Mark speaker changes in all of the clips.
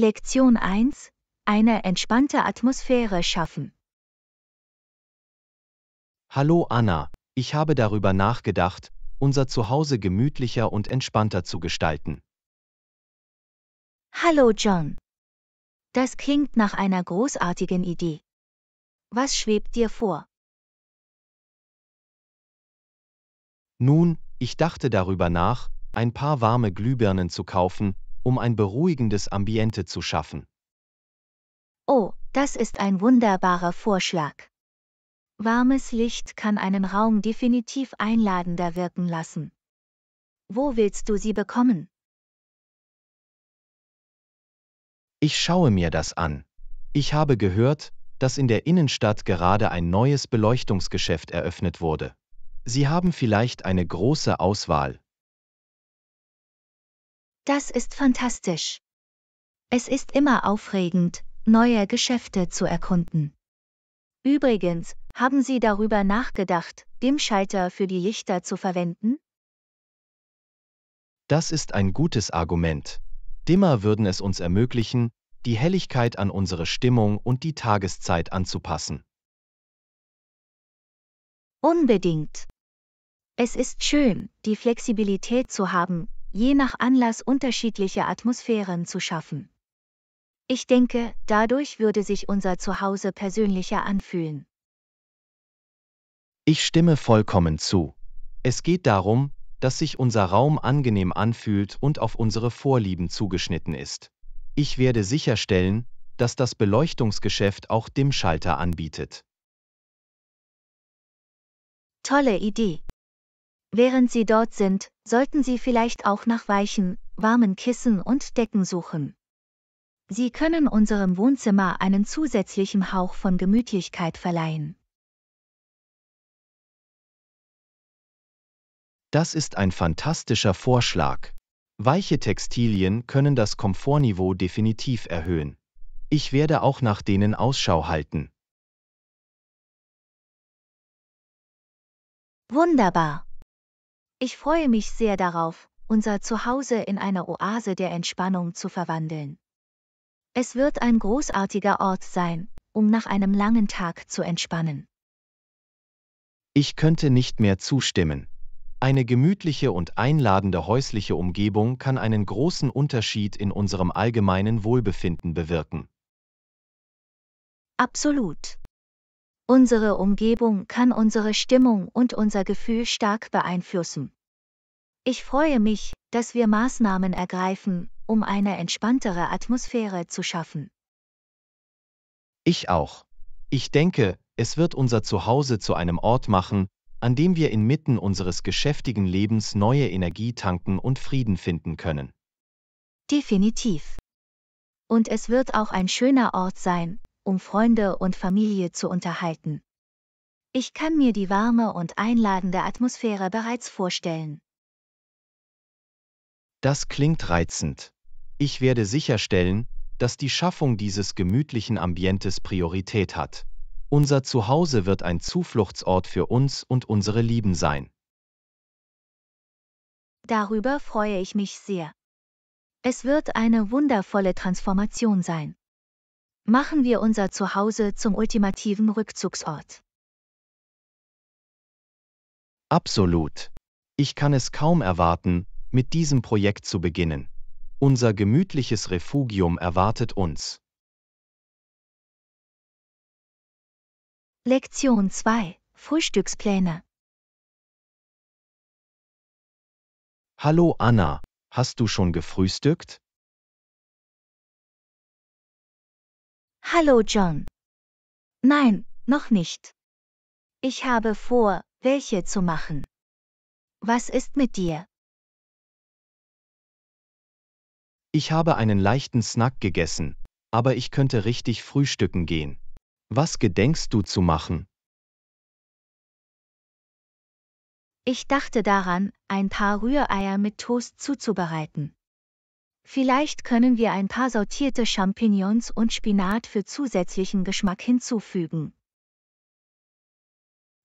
Speaker 1: Lektion 1 Eine entspannte Atmosphäre schaffen.
Speaker 2: Hallo Anna, ich habe darüber nachgedacht, unser Zuhause gemütlicher und entspannter zu gestalten.
Speaker 1: Hallo John. Das klingt nach einer großartigen Idee. Was schwebt
Speaker 3: dir vor?
Speaker 2: Nun, ich dachte darüber nach, ein paar warme Glühbirnen zu kaufen, um ein beruhigendes Ambiente zu schaffen.
Speaker 1: Oh, das ist ein wunderbarer Vorschlag. Warmes Licht kann einen Raum definitiv einladender wirken lassen.
Speaker 3: Wo willst du sie bekommen?
Speaker 2: Ich schaue mir das an. Ich habe gehört, dass in der Innenstadt gerade ein neues Beleuchtungsgeschäft eröffnet wurde. Sie haben vielleicht eine große Auswahl,
Speaker 1: das ist fantastisch. Es ist immer aufregend, neue Geschäfte zu erkunden. Übrigens, haben Sie darüber nachgedacht, Dimmschalter für die Lichter zu verwenden?
Speaker 2: Das ist ein gutes Argument. Dimmer würden es uns ermöglichen, die Helligkeit an unsere Stimmung und die Tageszeit anzupassen.
Speaker 1: Unbedingt. Es ist schön, die Flexibilität zu haben, je nach Anlass unterschiedliche Atmosphären zu schaffen. Ich denke, dadurch würde sich unser Zuhause persönlicher anfühlen.
Speaker 2: Ich stimme vollkommen zu. Es geht darum, dass sich unser Raum angenehm anfühlt und auf unsere Vorlieben zugeschnitten ist. Ich werde sicherstellen, dass das Beleuchtungsgeschäft auch Dimmschalter anbietet.
Speaker 1: Tolle Idee. Während Sie dort sind, sollten Sie vielleicht auch nach weichen, warmen Kissen und Decken suchen. Sie können unserem Wohnzimmer einen zusätzlichen Hauch von Gemütlichkeit verleihen.
Speaker 4: Das ist ein
Speaker 2: fantastischer Vorschlag. Weiche Textilien können das Komfortniveau definitiv erhöhen. Ich werde auch nach denen Ausschau halten.
Speaker 1: Wunderbar. Ich freue mich sehr darauf, unser Zuhause in eine Oase der Entspannung zu verwandeln. Es wird ein großartiger Ort sein, um nach einem langen Tag zu entspannen.
Speaker 2: Ich könnte nicht mehr zustimmen. Eine gemütliche und einladende häusliche Umgebung kann einen großen Unterschied in unserem allgemeinen Wohlbefinden bewirken.
Speaker 1: Absolut. Unsere Umgebung kann unsere Stimmung und unser Gefühl stark beeinflussen. Ich freue mich, dass wir Maßnahmen ergreifen, um eine entspanntere Atmosphäre zu schaffen.
Speaker 2: Ich auch. Ich denke, es wird unser Zuhause zu einem Ort machen, an dem wir inmitten unseres geschäftigen Lebens neue Energie tanken und Frieden finden können.
Speaker 1: Definitiv. Und es wird auch ein schöner Ort sein, um Freunde und Familie zu unterhalten. Ich kann mir die warme und einladende Atmosphäre bereits vorstellen.
Speaker 2: Das klingt reizend. Ich werde sicherstellen, dass die Schaffung dieses gemütlichen Ambientes Priorität hat. Unser Zuhause wird ein Zufluchtsort für uns und unsere Lieben sein.
Speaker 1: Darüber freue ich mich sehr. Es wird eine wundervolle Transformation sein. Machen wir unser Zuhause zum ultimativen Rückzugsort.
Speaker 2: Absolut. Ich kann es kaum erwarten, mit diesem Projekt zu beginnen. Unser gemütliches Refugium erwartet uns.
Speaker 3: Lektion 2 Frühstückspläne
Speaker 4: Hallo Anna, hast du schon gefrühstückt?
Speaker 3: Hallo John. Nein, noch nicht. Ich habe vor, welche zu machen. Was ist mit dir?
Speaker 2: Ich habe einen leichten Snack gegessen, aber ich könnte richtig frühstücken gehen. Was gedenkst du zu machen?
Speaker 1: Ich dachte daran, ein paar Rühreier mit Toast zuzubereiten. Vielleicht können wir ein paar sortierte Champignons und Spinat für zusätzlichen Geschmack hinzufügen.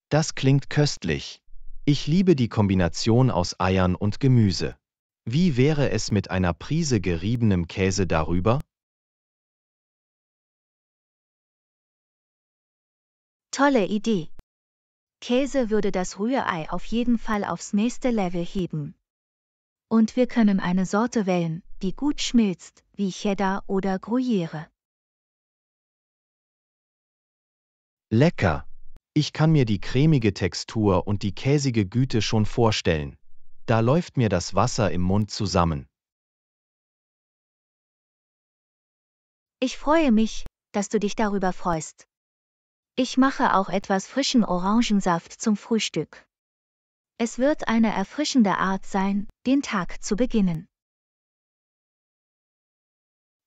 Speaker 2: Das klingt köstlich. Ich liebe die Kombination aus Eiern und Gemüse. Wie wäre es mit einer Prise geriebenem Käse darüber?
Speaker 3: Tolle
Speaker 1: Idee. Käse würde das Rührei auf jeden Fall aufs nächste Level heben. Und wir können eine Sorte wählen, die gut schmilzt, wie Cheddar oder Gruyere.
Speaker 2: Lecker! Ich kann mir die cremige Textur und die käsige Güte schon vorstellen. Da läuft mir das Wasser im Mund zusammen.
Speaker 1: Ich freue mich, dass du dich darüber freust. Ich mache auch etwas frischen Orangensaft zum Frühstück. Es wird eine erfrischende Art sein, den Tag zu beginnen.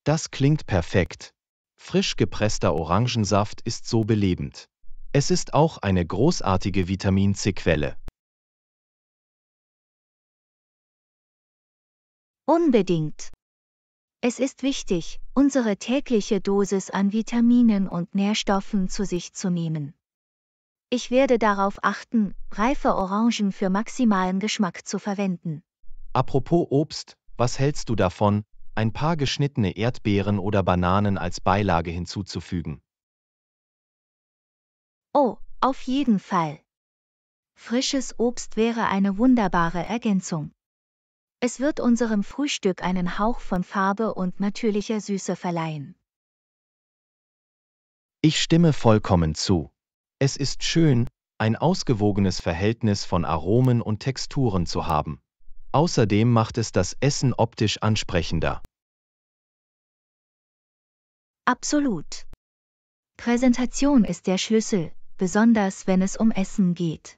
Speaker 2: Das klingt perfekt. Frisch gepresster Orangensaft ist so belebend. Es ist auch eine großartige Vitamin C-Quelle.
Speaker 1: Unbedingt. Es ist wichtig, unsere tägliche Dosis an Vitaminen und Nährstoffen zu sich zu nehmen. Ich werde darauf achten, reife Orangen für maximalen Geschmack zu verwenden.
Speaker 2: Apropos Obst, was hältst du davon, ein paar geschnittene Erdbeeren oder Bananen als Beilage hinzuzufügen?
Speaker 1: Oh, auf jeden Fall. Frisches Obst wäre eine wunderbare Ergänzung. Es wird unserem Frühstück einen Hauch von Farbe und natürlicher Süße verleihen.
Speaker 2: Ich stimme vollkommen zu. Es ist schön, ein ausgewogenes Verhältnis von Aromen und Texturen zu haben. Außerdem macht es das Essen optisch ansprechender.
Speaker 1: Absolut. Präsentation ist der Schlüssel, besonders wenn es um Essen geht.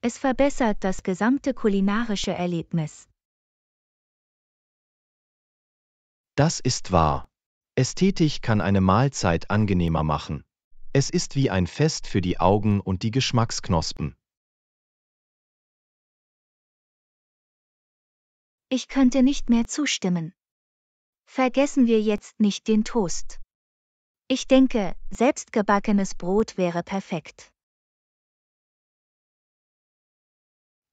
Speaker 1: Es verbessert das gesamte kulinarische Erlebnis.
Speaker 2: Das ist wahr. Ästhetik kann eine Mahlzeit angenehmer machen. Es ist wie ein Fest für die Augen und die Geschmacksknospen.
Speaker 1: Ich könnte nicht mehr zustimmen. Vergessen wir jetzt nicht den Toast. Ich denke, selbstgebackenes Brot wäre perfekt.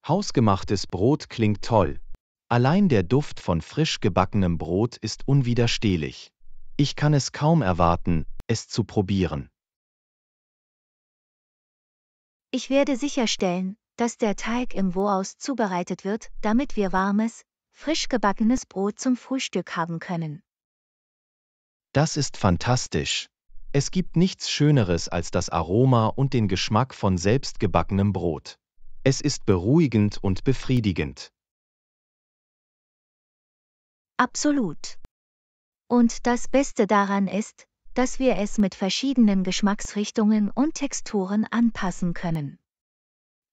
Speaker 2: Hausgemachtes Brot klingt toll. Allein der Duft von frisch gebackenem Brot ist unwiderstehlich. Ich kann es kaum erwarten, es zu probieren.
Speaker 1: Ich werde sicherstellen, dass der Teig im Wohaus zubereitet wird, damit wir warmes, frisch gebackenes Brot zum Frühstück haben können.
Speaker 2: Das ist fantastisch. Es gibt nichts Schöneres als das Aroma und den Geschmack von selbstgebackenem Brot. Es ist beruhigend und befriedigend.
Speaker 1: Absolut. Und das Beste daran ist, dass wir es mit verschiedenen Geschmacksrichtungen und Texturen anpassen können.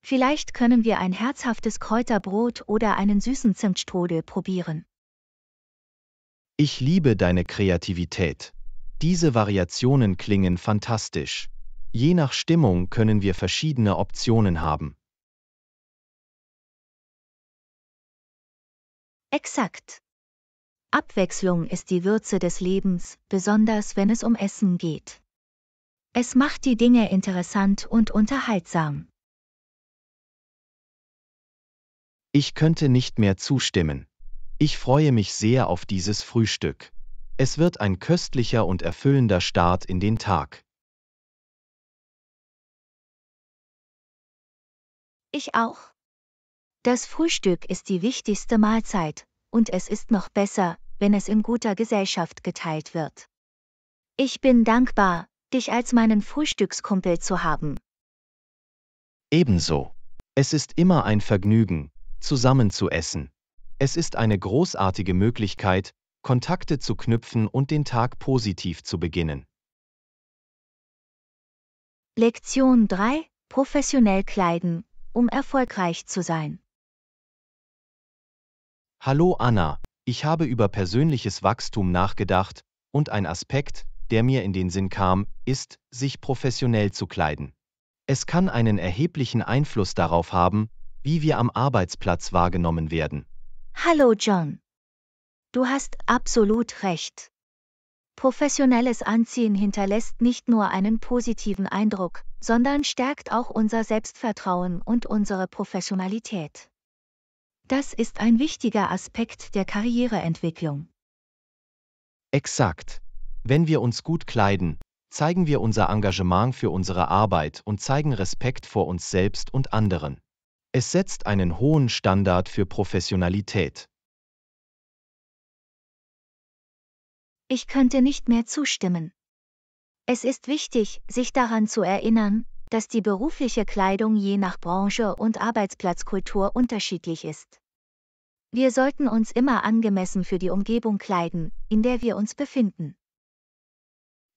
Speaker 1: Vielleicht können wir ein herzhaftes Kräuterbrot oder einen süßen Zimtstrudel probieren.
Speaker 2: Ich liebe deine Kreativität. Diese Variationen klingen fantastisch. Je nach Stimmung können wir verschiedene Optionen haben.
Speaker 1: Exakt. Abwechslung ist die Würze des Lebens, besonders wenn es um Essen geht. Es macht die Dinge interessant und unterhaltsam.
Speaker 2: Ich könnte nicht mehr zustimmen. Ich freue mich sehr auf dieses Frühstück. Es wird ein köstlicher und erfüllender Start in den Tag.
Speaker 1: Ich auch. Das Frühstück ist die wichtigste Mahlzeit, und es ist noch besser, wenn es in guter Gesellschaft geteilt wird. Ich bin dankbar, dich als meinen Frühstückskumpel zu haben.
Speaker 2: Ebenso. Es ist immer ein Vergnügen, zusammen zu essen. Es ist eine großartige Möglichkeit, Kontakte zu knüpfen und den Tag positiv zu beginnen.
Speaker 1: Lektion 3 Professionell kleiden, um erfolgreich zu sein.
Speaker 2: Hallo Anna, ich habe über persönliches Wachstum nachgedacht und ein Aspekt, der mir in den Sinn kam, ist, sich professionell zu kleiden. Es kann einen erheblichen Einfluss darauf haben, wie wir am Arbeitsplatz wahrgenommen werden.
Speaker 1: Hallo John. Du hast absolut recht. Professionelles Anziehen hinterlässt nicht nur einen positiven Eindruck, sondern stärkt auch unser Selbstvertrauen und unsere Professionalität. Das ist ein wichtiger Aspekt der Karriereentwicklung.
Speaker 2: Exakt. Wenn wir uns gut kleiden, zeigen wir unser Engagement für unsere Arbeit und zeigen Respekt vor uns selbst und anderen. Es setzt einen hohen Standard für Professionalität.
Speaker 3: Ich könnte
Speaker 1: nicht mehr zustimmen. Es ist wichtig, sich daran zu erinnern, dass die berufliche Kleidung je nach Branche und Arbeitsplatzkultur unterschiedlich ist. Wir sollten uns immer angemessen für die Umgebung kleiden, in der wir uns befinden.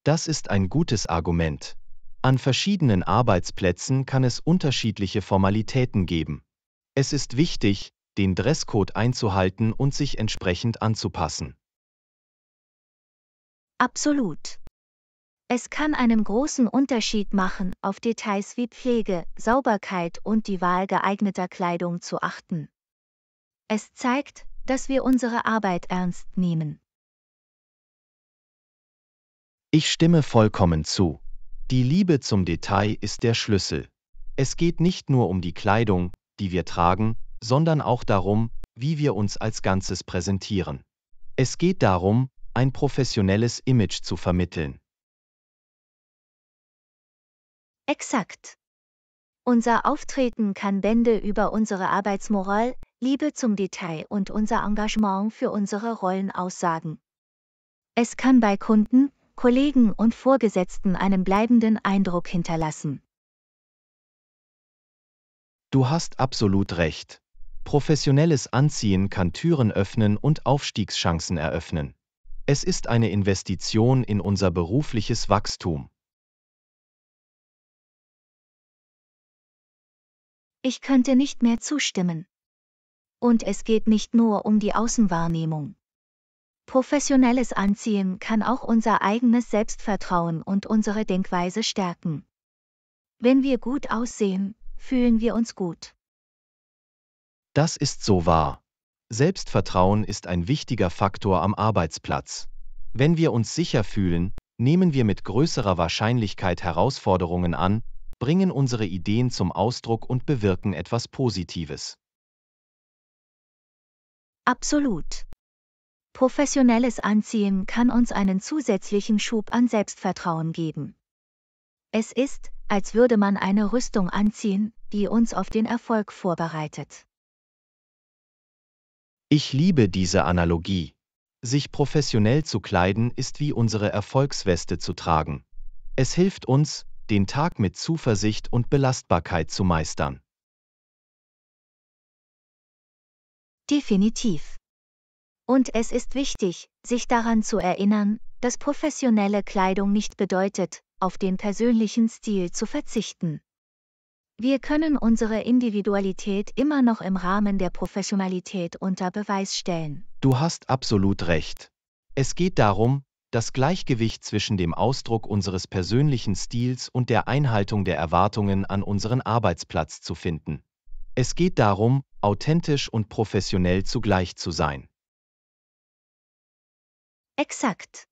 Speaker 2: Das ist ein gutes Argument. An verschiedenen Arbeitsplätzen kann es unterschiedliche Formalitäten geben. Es ist wichtig, den Dresscode einzuhalten und sich entsprechend anzupassen.
Speaker 1: Absolut. Es kann einen großen Unterschied machen, auf Details wie Pflege, Sauberkeit und die Wahl geeigneter Kleidung zu achten. Es zeigt, dass wir unsere Arbeit ernst nehmen.
Speaker 2: Ich stimme vollkommen zu. Die Liebe zum Detail ist der Schlüssel. Es geht nicht nur um die Kleidung, die wir tragen, sondern auch darum, wie wir uns als Ganzes präsentieren. Es geht darum, ein professionelles Image zu vermitteln.
Speaker 1: Exakt. Unser Auftreten kann Bände über unsere Arbeitsmoral, Liebe zum Detail und unser Engagement für unsere Rollen aussagen. Es kann bei Kunden, Kollegen und Vorgesetzten einen bleibenden Eindruck hinterlassen.
Speaker 2: Du hast absolut recht. Professionelles Anziehen kann Türen öffnen und Aufstiegschancen eröffnen. Es ist eine Investition in unser berufliches Wachstum.
Speaker 1: Ich könnte nicht mehr zustimmen. Und es geht nicht nur um die Außenwahrnehmung. Professionelles Anziehen kann auch unser eigenes Selbstvertrauen und unsere Denkweise stärken. Wenn wir gut aussehen, fühlen wir uns gut.
Speaker 2: Das ist so wahr. Selbstvertrauen ist ein wichtiger Faktor am Arbeitsplatz. Wenn wir uns sicher fühlen, nehmen wir mit größerer Wahrscheinlichkeit Herausforderungen an, bringen unsere Ideen zum Ausdruck und bewirken etwas Positives.
Speaker 1: Absolut. Professionelles Anziehen kann uns einen zusätzlichen Schub an Selbstvertrauen geben. Es ist, als würde man eine Rüstung anziehen, die uns auf den Erfolg vorbereitet.
Speaker 2: Ich liebe diese Analogie. Sich professionell zu kleiden ist wie unsere Erfolgsweste zu tragen. Es hilft uns, den Tag mit Zuversicht und Belastbarkeit zu meistern.
Speaker 1: Definitiv. Und es ist wichtig, sich daran zu erinnern, dass professionelle Kleidung nicht bedeutet, auf den persönlichen Stil zu verzichten. Wir können unsere Individualität immer noch im Rahmen der Professionalität unter Beweis stellen.
Speaker 2: Du hast absolut recht. Es geht darum, das Gleichgewicht zwischen dem Ausdruck unseres persönlichen Stils und der Einhaltung der Erwartungen an unseren Arbeitsplatz zu finden. Es geht darum, authentisch und professionell zugleich zu sein.
Speaker 1: Exakt.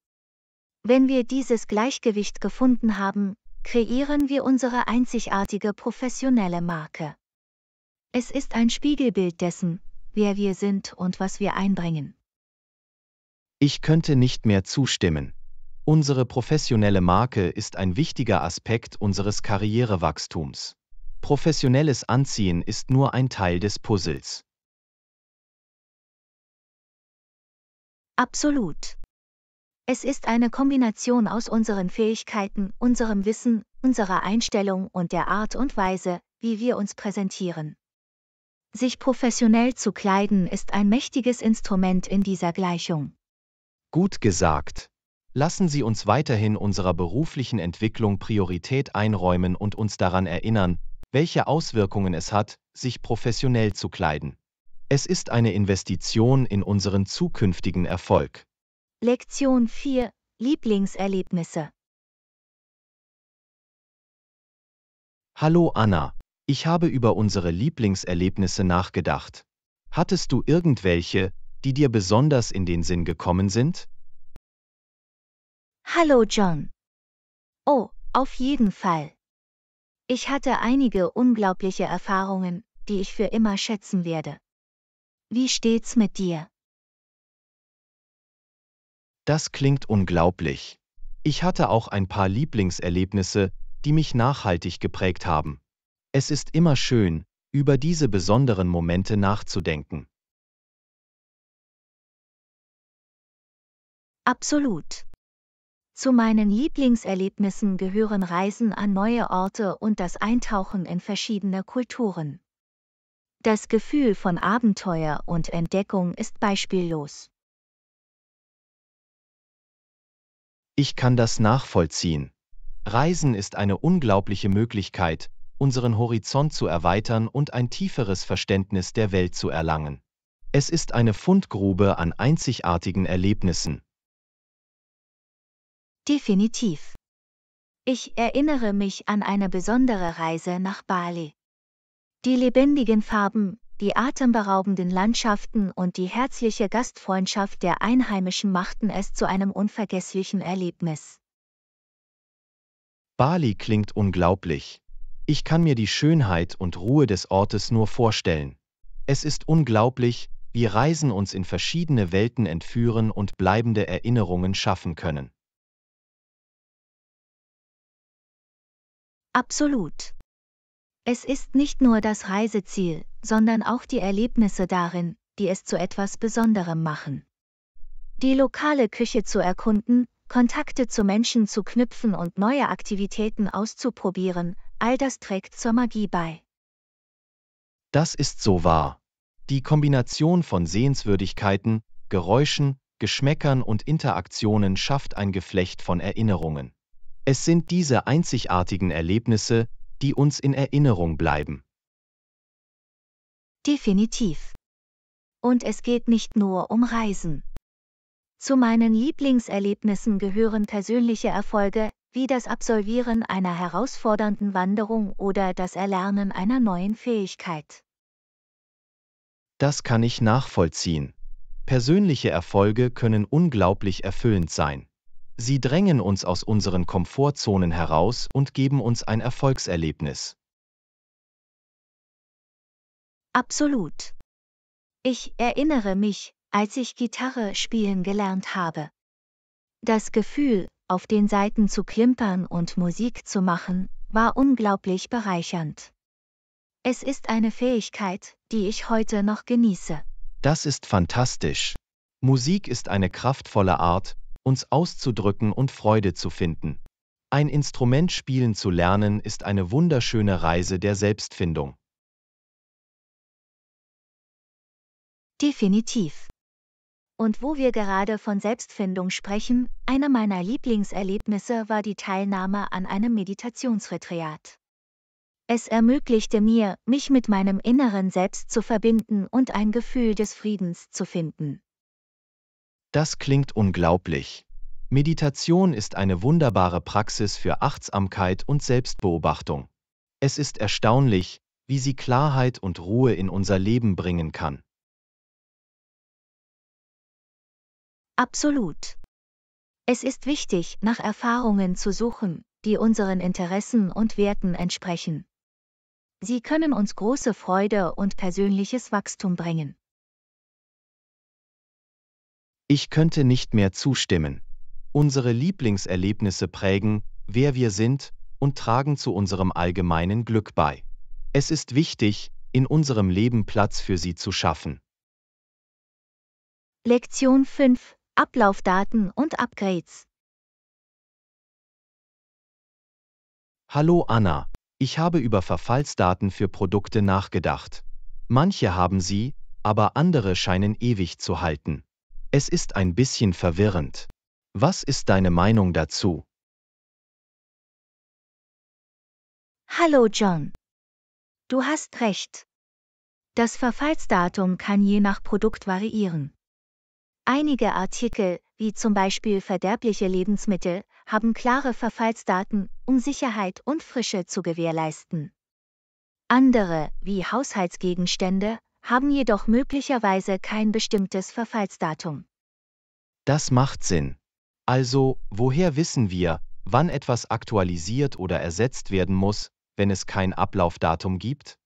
Speaker 1: Wenn wir dieses Gleichgewicht gefunden haben, kreieren wir unsere einzigartige professionelle Marke. Es ist ein Spiegelbild dessen, wer wir sind und was wir einbringen.
Speaker 2: Ich könnte nicht mehr zustimmen. Unsere professionelle Marke ist ein wichtiger Aspekt unseres Karrierewachstums. Professionelles Anziehen ist nur ein Teil des Puzzles.
Speaker 1: Absolut. Es ist eine Kombination aus unseren Fähigkeiten, unserem Wissen, unserer Einstellung und der Art und Weise, wie wir uns präsentieren. Sich professionell zu kleiden ist ein mächtiges Instrument in dieser Gleichung.
Speaker 2: Gut gesagt. Lassen Sie uns weiterhin unserer beruflichen Entwicklung Priorität einräumen und uns daran erinnern, welche Auswirkungen es hat, sich professionell zu kleiden. Es ist eine Investition in unseren zukünftigen Erfolg.
Speaker 1: Lektion 4
Speaker 3: Lieblingserlebnisse
Speaker 2: Hallo Anna, ich habe über unsere Lieblingserlebnisse nachgedacht. Hattest du irgendwelche, die dir besonders in den Sinn gekommen sind?
Speaker 1: Hallo John. Oh, auf jeden Fall. Ich hatte einige unglaubliche Erfahrungen, die ich für immer schätzen werde. Wie steht's mit dir?
Speaker 2: Das klingt unglaublich. Ich hatte auch ein paar Lieblingserlebnisse, die mich nachhaltig geprägt haben. Es ist immer schön, über diese besonderen Momente nachzudenken.
Speaker 3: Absolut.
Speaker 1: Zu meinen Lieblingserlebnissen gehören Reisen an neue Orte und das Eintauchen in verschiedene Kulturen. Das Gefühl von Abenteuer und Entdeckung ist beispiellos.
Speaker 2: Ich kann das nachvollziehen. Reisen ist eine unglaubliche Möglichkeit, unseren Horizont zu erweitern und ein tieferes Verständnis der Welt zu erlangen. Es ist eine Fundgrube an einzigartigen Erlebnissen,
Speaker 1: Definitiv. Ich erinnere mich an eine besondere Reise nach Bali. Die lebendigen Farben, die atemberaubenden Landschaften und die herzliche Gastfreundschaft der Einheimischen machten es zu einem unvergesslichen Erlebnis.
Speaker 2: Bali klingt unglaublich. Ich kann mir die Schönheit und Ruhe des Ortes nur vorstellen. Es ist unglaublich, wie Reisen uns in verschiedene Welten entführen und bleibende Erinnerungen schaffen können.
Speaker 3: Absolut.
Speaker 1: Es ist nicht nur das Reiseziel, sondern auch die Erlebnisse darin, die es zu etwas Besonderem machen. Die lokale Küche zu erkunden, Kontakte zu Menschen zu knüpfen und neue Aktivitäten auszuprobieren, all das trägt zur Magie bei.
Speaker 2: Das ist so wahr. Die Kombination von Sehenswürdigkeiten, Geräuschen, Geschmäckern und Interaktionen schafft ein Geflecht von Erinnerungen. Es sind diese einzigartigen Erlebnisse, die uns in Erinnerung bleiben.
Speaker 1: Definitiv. Und es geht nicht nur um Reisen. Zu meinen Lieblingserlebnissen gehören persönliche Erfolge, wie das Absolvieren einer herausfordernden Wanderung oder das Erlernen einer neuen Fähigkeit.
Speaker 2: Das kann ich nachvollziehen. Persönliche Erfolge können unglaublich erfüllend sein. Sie drängen uns aus unseren Komfortzonen heraus und geben uns ein Erfolgserlebnis.
Speaker 3: Absolut. Ich
Speaker 1: erinnere mich, als ich Gitarre spielen gelernt habe. Das Gefühl, auf den Seiten zu klimpern und Musik zu machen, war unglaublich bereichernd. Es ist eine Fähigkeit, die ich heute noch genieße.
Speaker 2: Das ist fantastisch. Musik ist eine kraftvolle Art, uns auszudrücken und Freude zu finden. Ein Instrument spielen zu lernen ist eine wunderschöne Reise der Selbstfindung.
Speaker 1: Definitiv. Und wo wir gerade von Selbstfindung sprechen, einer meiner Lieblingserlebnisse war die Teilnahme an einem Meditationsretreat. Es ermöglichte mir, mich mit meinem inneren Selbst zu verbinden und ein Gefühl des Friedens zu finden.
Speaker 2: Das klingt unglaublich. Meditation ist eine wunderbare Praxis für Achtsamkeit und Selbstbeobachtung. Es ist erstaunlich, wie sie Klarheit und Ruhe in unser Leben bringen kann.
Speaker 1: Absolut. Es ist wichtig, nach Erfahrungen zu suchen, die unseren Interessen und Werten entsprechen. Sie können uns große Freude und persönliches Wachstum bringen.
Speaker 2: Ich könnte nicht mehr zustimmen. Unsere Lieblingserlebnisse prägen, wer wir sind, und tragen zu unserem allgemeinen Glück bei. Es ist wichtig, in unserem Leben Platz für sie zu schaffen.
Speaker 1: Lektion 5 Ablaufdaten und Upgrades
Speaker 2: Hallo Anna, ich habe über Verfallsdaten für Produkte nachgedacht. Manche haben sie, aber andere scheinen ewig zu halten. Es ist ein bisschen verwirrend. Was ist deine Meinung dazu?
Speaker 3: Hallo John. Du
Speaker 1: hast recht. Das Verfallsdatum kann je nach Produkt variieren. Einige Artikel, wie zum Beispiel verderbliche Lebensmittel, haben klare Verfallsdaten, um Sicherheit und Frische zu gewährleisten. Andere, wie Haushaltsgegenstände, haben jedoch möglicherweise kein bestimmtes Verfallsdatum.
Speaker 2: Das macht Sinn. Also, woher wissen wir, wann etwas aktualisiert oder ersetzt werden muss, wenn es kein Ablaufdatum gibt?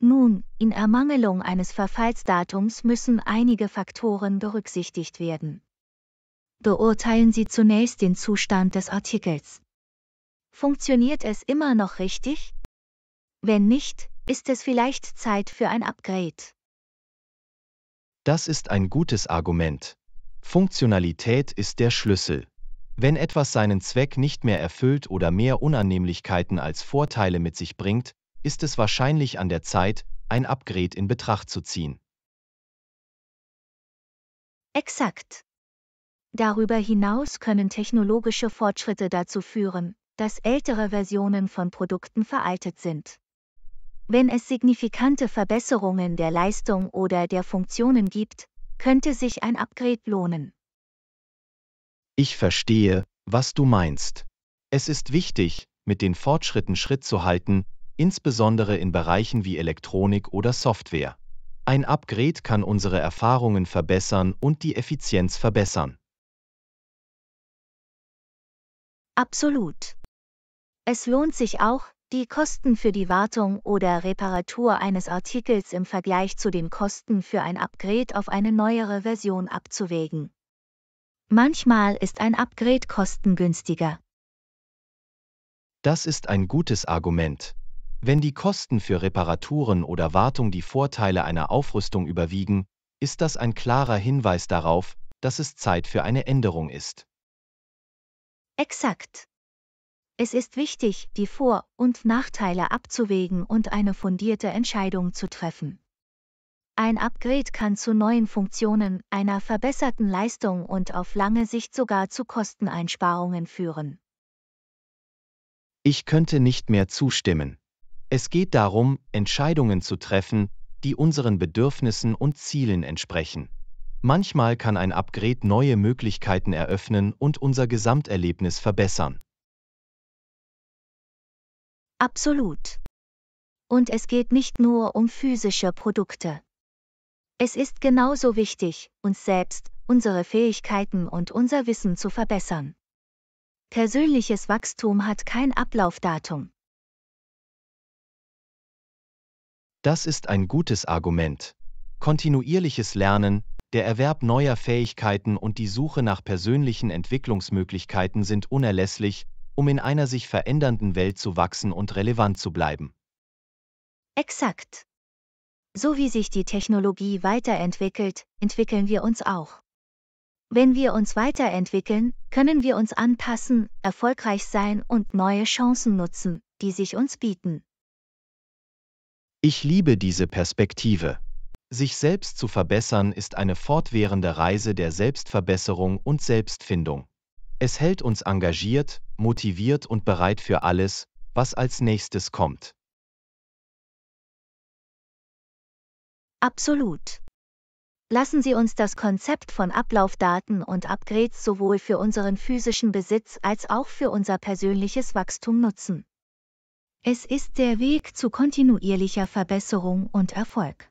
Speaker 1: Nun, in Ermangelung eines Verfallsdatums müssen einige Faktoren berücksichtigt werden. Beurteilen Sie zunächst den Zustand des Artikels. Funktioniert es immer noch richtig? Wenn nicht, ist es vielleicht Zeit für ein Upgrade.
Speaker 2: Das ist ein gutes Argument. Funktionalität ist der Schlüssel. Wenn etwas seinen Zweck nicht mehr erfüllt oder mehr Unannehmlichkeiten als Vorteile mit sich bringt, ist es wahrscheinlich an der Zeit, ein Upgrade in Betracht zu ziehen.
Speaker 1: Exakt. Darüber hinaus können technologische Fortschritte dazu führen, dass ältere Versionen von Produkten veraltet sind. Wenn es signifikante Verbesserungen der Leistung oder der Funktionen gibt, könnte sich ein Upgrade lohnen.
Speaker 2: Ich verstehe, was du meinst. Es ist wichtig, mit den Fortschritten Schritt zu halten, insbesondere in Bereichen wie Elektronik oder Software. Ein Upgrade kann unsere Erfahrungen verbessern und die Effizienz verbessern.
Speaker 1: Absolut. Es lohnt sich auch, die Kosten für die Wartung oder Reparatur eines Artikels im Vergleich zu den Kosten für ein Upgrade auf eine neuere Version abzuwägen. Manchmal ist ein Upgrade kostengünstiger.
Speaker 2: Das ist ein gutes Argument. Wenn die Kosten für Reparaturen oder Wartung die Vorteile einer Aufrüstung überwiegen, ist das ein klarer Hinweis darauf, dass es Zeit für eine Änderung ist.
Speaker 1: Exakt. Es ist wichtig, die Vor- und Nachteile abzuwägen und eine fundierte Entscheidung zu treffen. Ein Upgrade kann zu neuen Funktionen, einer verbesserten Leistung und auf lange Sicht sogar zu Kosteneinsparungen führen.
Speaker 2: Ich könnte nicht mehr zustimmen. Es geht darum, Entscheidungen zu treffen, die unseren Bedürfnissen und Zielen entsprechen. Manchmal kann ein Upgrade neue Möglichkeiten eröffnen und unser Gesamterlebnis verbessern.
Speaker 1: Absolut. Und es geht nicht nur um physische Produkte. Es ist genauso wichtig, uns selbst, unsere Fähigkeiten und unser Wissen zu verbessern. Persönliches Wachstum hat kein Ablaufdatum.
Speaker 2: Das ist ein gutes Argument. Kontinuierliches Lernen, der Erwerb neuer Fähigkeiten und die Suche nach persönlichen Entwicklungsmöglichkeiten sind unerlässlich, um in einer sich verändernden Welt zu wachsen und relevant zu bleiben. Exakt. So wie sich die
Speaker 1: Technologie weiterentwickelt, entwickeln wir uns auch. Wenn wir uns weiterentwickeln, können wir uns anpassen, erfolgreich sein und neue Chancen nutzen, die sich uns bieten.
Speaker 2: Ich liebe diese Perspektive. Sich selbst zu verbessern ist eine fortwährende Reise der Selbstverbesserung und Selbstfindung. Es hält uns engagiert, motiviert und bereit für alles, was als nächstes kommt.
Speaker 1: Absolut. Lassen Sie uns das Konzept von Ablaufdaten und Upgrades sowohl für unseren physischen Besitz als auch für unser persönliches Wachstum nutzen. Es ist der Weg zu kontinuierlicher Verbesserung und Erfolg.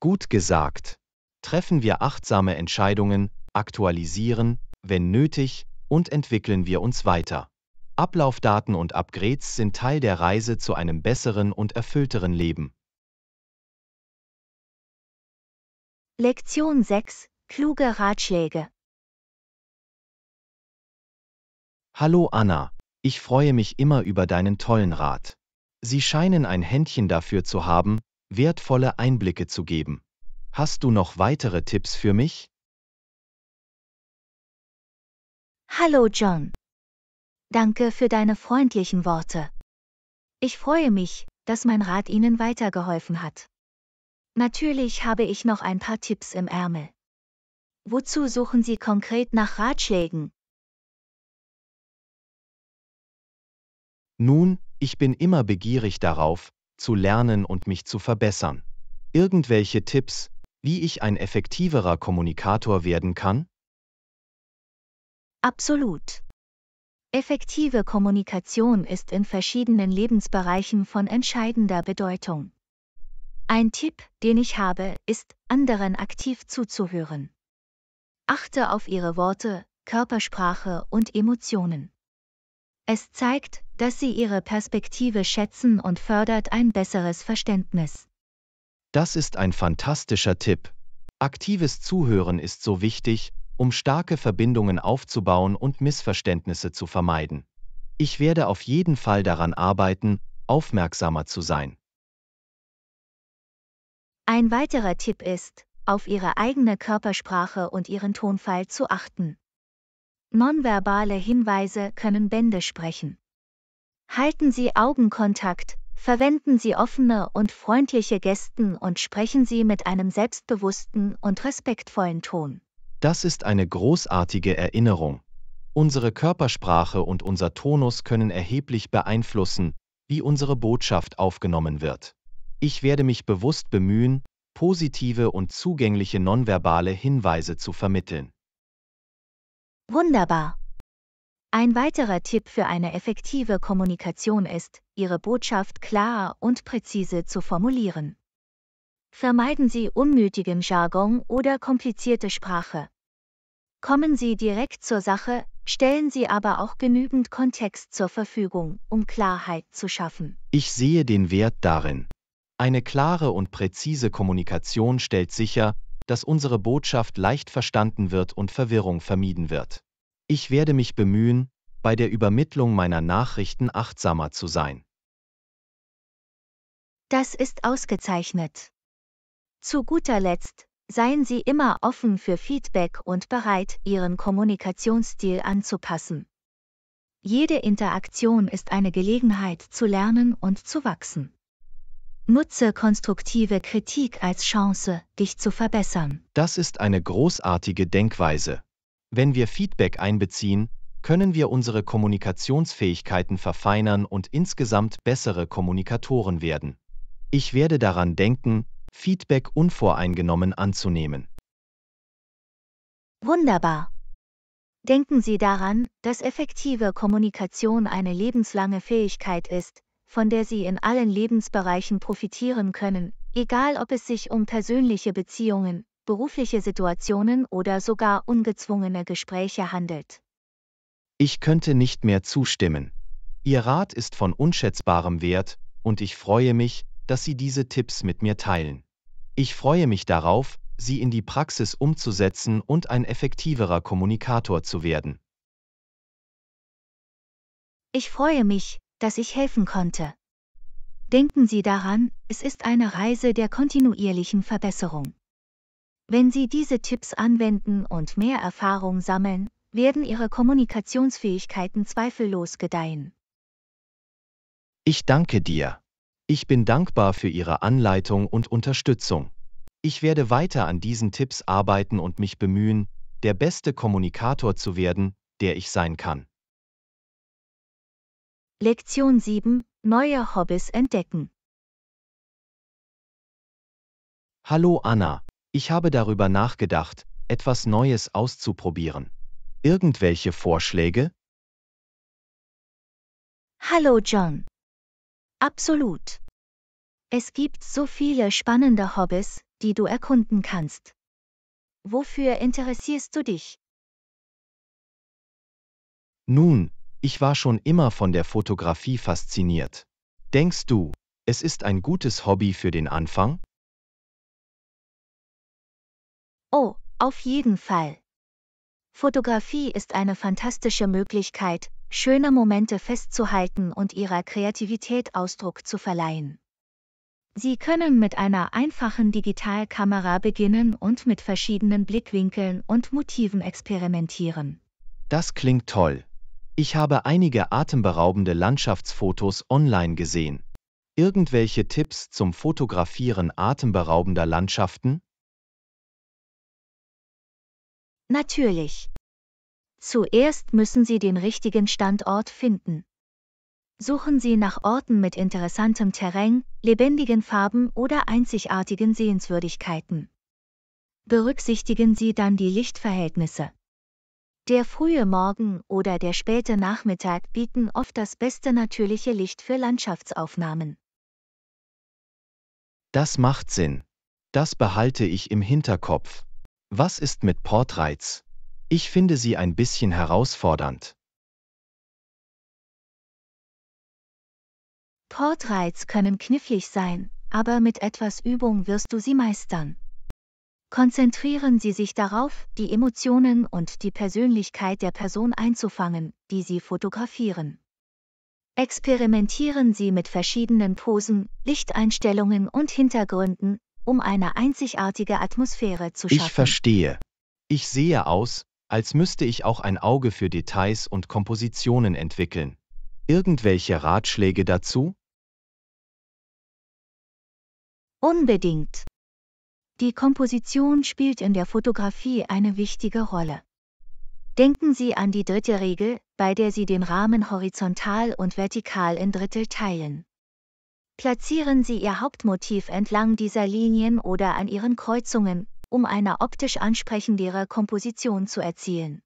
Speaker 2: Gut gesagt. Treffen wir achtsame Entscheidungen, aktualisieren, wenn nötig, und entwickeln wir uns weiter. Ablaufdaten und Upgrades sind Teil der Reise zu einem besseren und erfüllteren Leben.
Speaker 1: Lektion 6 Kluge
Speaker 3: Ratschläge
Speaker 2: Hallo Anna, ich freue mich immer über deinen tollen Rat. Sie scheinen ein Händchen dafür zu haben, wertvolle Einblicke zu geben. Hast du noch weitere Tipps für mich?
Speaker 1: Hallo John. Danke für deine freundlichen Worte. Ich freue mich, dass mein Rat Ihnen weitergeholfen hat. Natürlich habe ich noch ein paar Tipps im Ärmel. Wozu suchen Sie konkret nach Ratschlägen?
Speaker 2: Nun, ich bin immer begierig darauf, zu lernen und mich zu verbessern. Irgendwelche Tipps, wie ich ein effektiverer Kommunikator werden kann?
Speaker 1: Absolut. Effektive Kommunikation ist in verschiedenen Lebensbereichen von entscheidender Bedeutung. Ein Tipp, den ich habe, ist, anderen aktiv zuzuhören. Achte auf ihre Worte, Körpersprache und Emotionen. Es zeigt, dass sie ihre Perspektive schätzen und fördert ein besseres Verständnis.
Speaker 2: Das ist ein fantastischer Tipp. Aktives Zuhören ist so wichtig, um starke Verbindungen aufzubauen und Missverständnisse zu vermeiden. Ich werde auf jeden Fall daran arbeiten, aufmerksamer zu sein.
Speaker 1: Ein weiterer Tipp ist, auf ihre eigene Körpersprache und ihren Tonfall zu achten. Nonverbale Hinweise können Bände sprechen. Halten Sie Augenkontakt, verwenden Sie offene und freundliche Gesten und sprechen Sie mit einem selbstbewussten und respektvollen Ton.
Speaker 2: Das ist eine großartige Erinnerung. Unsere Körpersprache und unser Tonus können erheblich beeinflussen, wie unsere Botschaft aufgenommen wird. Ich werde mich bewusst bemühen, positive und zugängliche nonverbale Hinweise zu vermitteln.
Speaker 1: Wunderbar. Ein weiterer Tipp für eine effektive Kommunikation ist, Ihre Botschaft klar und präzise zu formulieren. Vermeiden Sie unnötigen Jargon oder komplizierte Sprache. Kommen Sie direkt zur Sache, stellen Sie aber auch genügend Kontext zur Verfügung, um Klarheit zu schaffen.
Speaker 2: Ich sehe den Wert darin. Eine klare und präzise Kommunikation stellt sicher, dass unsere Botschaft leicht verstanden wird und Verwirrung vermieden wird. Ich werde mich bemühen, bei der Übermittlung meiner Nachrichten achtsamer zu sein.
Speaker 1: Das ist ausgezeichnet. Zu guter Letzt, seien Sie immer offen für Feedback und bereit, Ihren Kommunikationsstil anzupassen. Jede Interaktion ist eine Gelegenheit zu lernen und zu wachsen. Nutze konstruktive Kritik als Chance, dich zu verbessern.
Speaker 2: Das ist eine großartige Denkweise. Wenn wir Feedback einbeziehen, können wir unsere Kommunikationsfähigkeiten verfeinern und insgesamt bessere Kommunikatoren werden. Ich werde daran denken, Feedback unvoreingenommen anzunehmen.
Speaker 1: Wunderbar. Denken Sie daran, dass effektive Kommunikation eine lebenslange Fähigkeit ist, von der Sie in allen Lebensbereichen profitieren können, egal ob es sich um persönliche Beziehungen, berufliche Situationen oder sogar ungezwungene Gespräche handelt.
Speaker 2: Ich könnte nicht mehr zustimmen. Ihr Rat ist von unschätzbarem Wert, und ich freue mich, dass Sie diese Tipps mit mir teilen. Ich freue mich darauf, sie in die Praxis umzusetzen und ein effektiverer Kommunikator zu werden.
Speaker 1: Ich freue mich, dass ich helfen konnte. Denken Sie daran, es ist eine Reise der kontinuierlichen Verbesserung. Wenn Sie diese Tipps anwenden und mehr Erfahrung sammeln, werden Ihre Kommunikationsfähigkeiten zweifellos gedeihen.
Speaker 2: Ich danke dir. Ich bin dankbar für Ihre Anleitung und Unterstützung. Ich werde weiter an diesen Tipps arbeiten und mich bemühen, der beste Kommunikator zu werden, der ich sein kann.
Speaker 1: Lektion 7. Neue Hobbys entdecken.
Speaker 2: Hallo Anna, ich habe darüber nachgedacht, etwas Neues auszuprobieren. Irgendwelche Vorschläge?
Speaker 1: Hallo John, Absolut. Es gibt so viele spannende Hobbys, die du erkunden kannst. Wofür interessierst du
Speaker 2: dich? Nun, ich war schon immer von der Fotografie fasziniert. Denkst du, es ist ein gutes Hobby für den Anfang?
Speaker 1: Oh, auf jeden Fall. Fotografie ist eine fantastische Möglichkeit, schöne Momente festzuhalten und ihrer Kreativität Ausdruck zu verleihen. Sie können mit einer einfachen Digitalkamera beginnen und mit verschiedenen Blickwinkeln und Motiven experimentieren.
Speaker 2: Das klingt toll. Ich habe einige atemberaubende Landschaftsfotos online gesehen. Irgendwelche Tipps zum Fotografieren atemberaubender Landschaften?
Speaker 1: Natürlich. Zuerst müssen Sie den richtigen Standort finden. Suchen Sie nach Orten mit interessantem Terrain, lebendigen Farben oder einzigartigen Sehenswürdigkeiten. Berücksichtigen Sie dann die Lichtverhältnisse. Der frühe Morgen oder der späte Nachmittag bieten oft das beste natürliche Licht für Landschaftsaufnahmen.
Speaker 2: Das macht Sinn. Das behalte ich im Hinterkopf. Was ist mit Portraits? Ich finde sie ein bisschen herausfordernd.
Speaker 1: Portraits können knifflig sein, aber mit etwas Übung wirst du sie meistern. Konzentrieren Sie sich darauf, die Emotionen und die Persönlichkeit der Person einzufangen, die Sie fotografieren. Experimentieren Sie mit verschiedenen Posen, Lichteinstellungen und Hintergründen, um eine einzigartige Atmosphäre zu schaffen. Ich
Speaker 2: verstehe. Ich sehe aus, als müsste ich auch ein Auge für Details und Kompositionen entwickeln. Irgendwelche Ratschläge dazu?
Speaker 1: Unbedingt. Die Komposition spielt in der Fotografie eine wichtige Rolle. Denken Sie an die dritte Regel, bei der Sie den Rahmen horizontal und vertikal in Drittel teilen. Platzieren Sie Ihr Hauptmotiv entlang dieser Linien oder an ihren Kreuzungen, um eine optisch ansprechendere Komposition zu erzielen.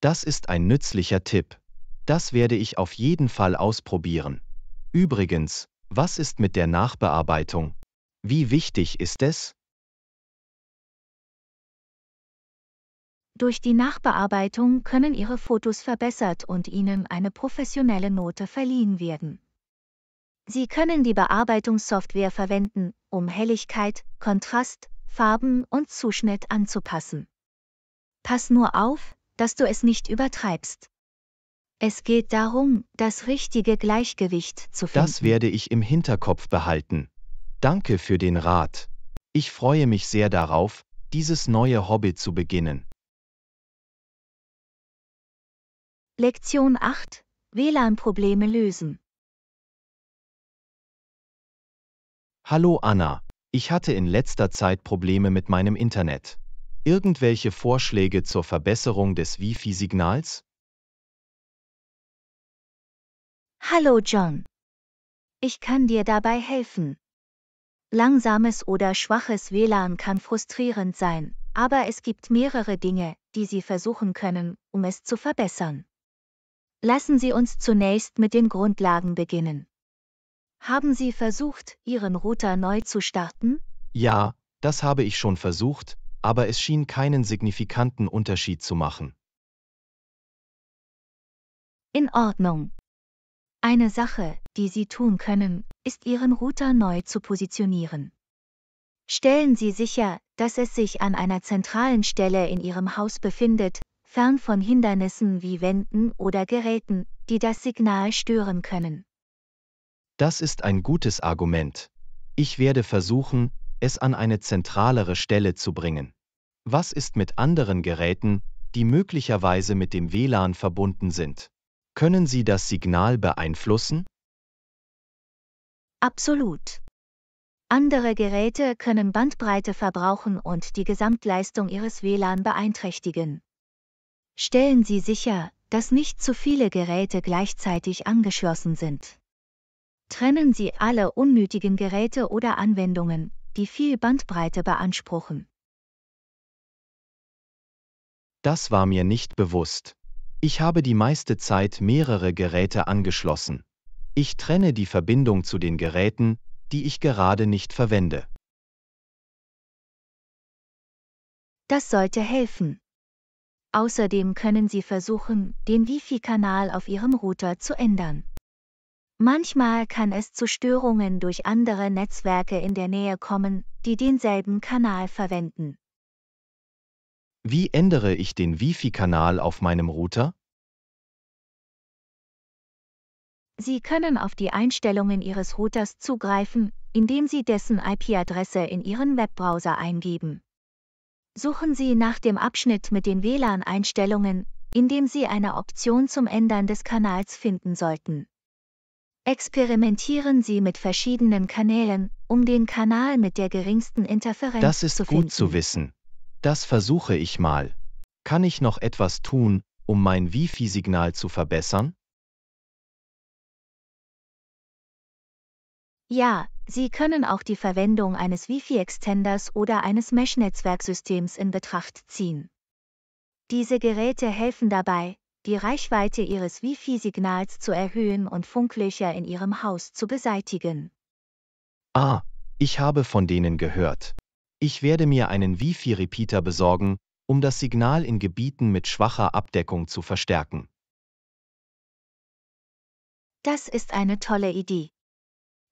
Speaker 2: Das ist ein nützlicher Tipp. Das werde ich auf jeden Fall ausprobieren. Übrigens, was ist mit der Nachbearbeitung? Wie wichtig ist es?
Speaker 1: Durch die Nachbearbeitung können Ihre Fotos verbessert und Ihnen eine professionelle Note verliehen werden. Sie können die Bearbeitungssoftware verwenden, um Helligkeit, Kontrast, Farben und Zuschnitt anzupassen. Pass nur auf, dass du es nicht übertreibst. Es geht darum, das richtige Gleichgewicht zu finden. Das
Speaker 2: werde ich im Hinterkopf behalten. Danke für den Rat. Ich freue mich sehr darauf, dieses neue Hobby zu beginnen.
Speaker 1: Lektion 8
Speaker 3: WLAN-Probleme lösen
Speaker 2: Hallo Anna, ich hatte in letzter Zeit Probleme mit meinem Internet. Irgendwelche Vorschläge zur Verbesserung des Wi-Fi-Signals?
Speaker 1: Hallo John. Ich kann dir dabei helfen. Langsames oder schwaches WLAN kann frustrierend sein, aber es gibt mehrere Dinge, die Sie versuchen können, um es zu verbessern. Lassen Sie uns zunächst mit den Grundlagen beginnen. Haben Sie versucht, Ihren Router neu zu starten?
Speaker 2: Ja, das habe ich schon versucht, aber es schien keinen signifikanten Unterschied zu machen.
Speaker 1: In Ordnung. Eine Sache, die Sie tun können, ist Ihren Router neu zu positionieren. Stellen Sie sicher, dass es sich an einer zentralen Stelle in Ihrem Haus befindet, fern von Hindernissen wie Wänden oder Geräten, die das Signal stören können.
Speaker 2: Das ist ein gutes Argument. Ich werde versuchen, es an eine zentralere Stelle zu bringen. Was ist mit anderen Geräten, die möglicherweise mit dem WLAN verbunden sind? Können sie das Signal beeinflussen?
Speaker 1: Absolut. Andere Geräte können Bandbreite verbrauchen und die Gesamtleistung ihres WLAN beeinträchtigen. Stellen Sie sicher, dass nicht zu viele Geräte gleichzeitig angeschlossen sind. Trennen Sie alle unnötigen Geräte oder Anwendungen, die viel Bandbreite beanspruchen.
Speaker 2: Das war mir nicht bewusst. Ich habe die meiste Zeit mehrere Geräte angeschlossen. Ich trenne die Verbindung zu den Geräten, die ich gerade nicht verwende.
Speaker 1: Das sollte helfen. Außerdem können Sie versuchen, den Wi-Fi-Kanal auf Ihrem Router zu ändern. Manchmal kann es zu Störungen durch andere Netzwerke in der Nähe kommen, die denselben Kanal verwenden.
Speaker 2: Wie ändere ich den Wi-Fi-Kanal auf meinem Router?
Speaker 1: Sie können auf die Einstellungen Ihres Routers zugreifen, indem Sie dessen IP-Adresse in Ihren Webbrowser eingeben. Suchen Sie nach dem Abschnitt mit den WLAN-Einstellungen, in dem Sie eine Option zum Ändern des Kanals finden sollten. Experimentieren Sie mit verschiedenen Kanälen, um den Kanal mit der geringsten Interferenz zu finden. Das ist gut
Speaker 2: zu wissen. Das versuche ich mal. Kann ich noch etwas tun, um mein Wi-Fi-Signal zu verbessern?
Speaker 1: Ja, Sie können auch die Verwendung eines Wi-Fi-Extenders oder eines Mesh-Netzwerksystems in Betracht ziehen. Diese Geräte helfen dabei, die Reichweite ihres Wi-Fi-Signals zu erhöhen und Funklöcher in ihrem Haus zu beseitigen.
Speaker 2: Ah, ich habe von denen gehört. Ich werde mir einen Wi-Fi-Repeater besorgen, um das Signal in Gebieten mit schwacher Abdeckung zu verstärken.
Speaker 1: Das ist eine tolle Idee.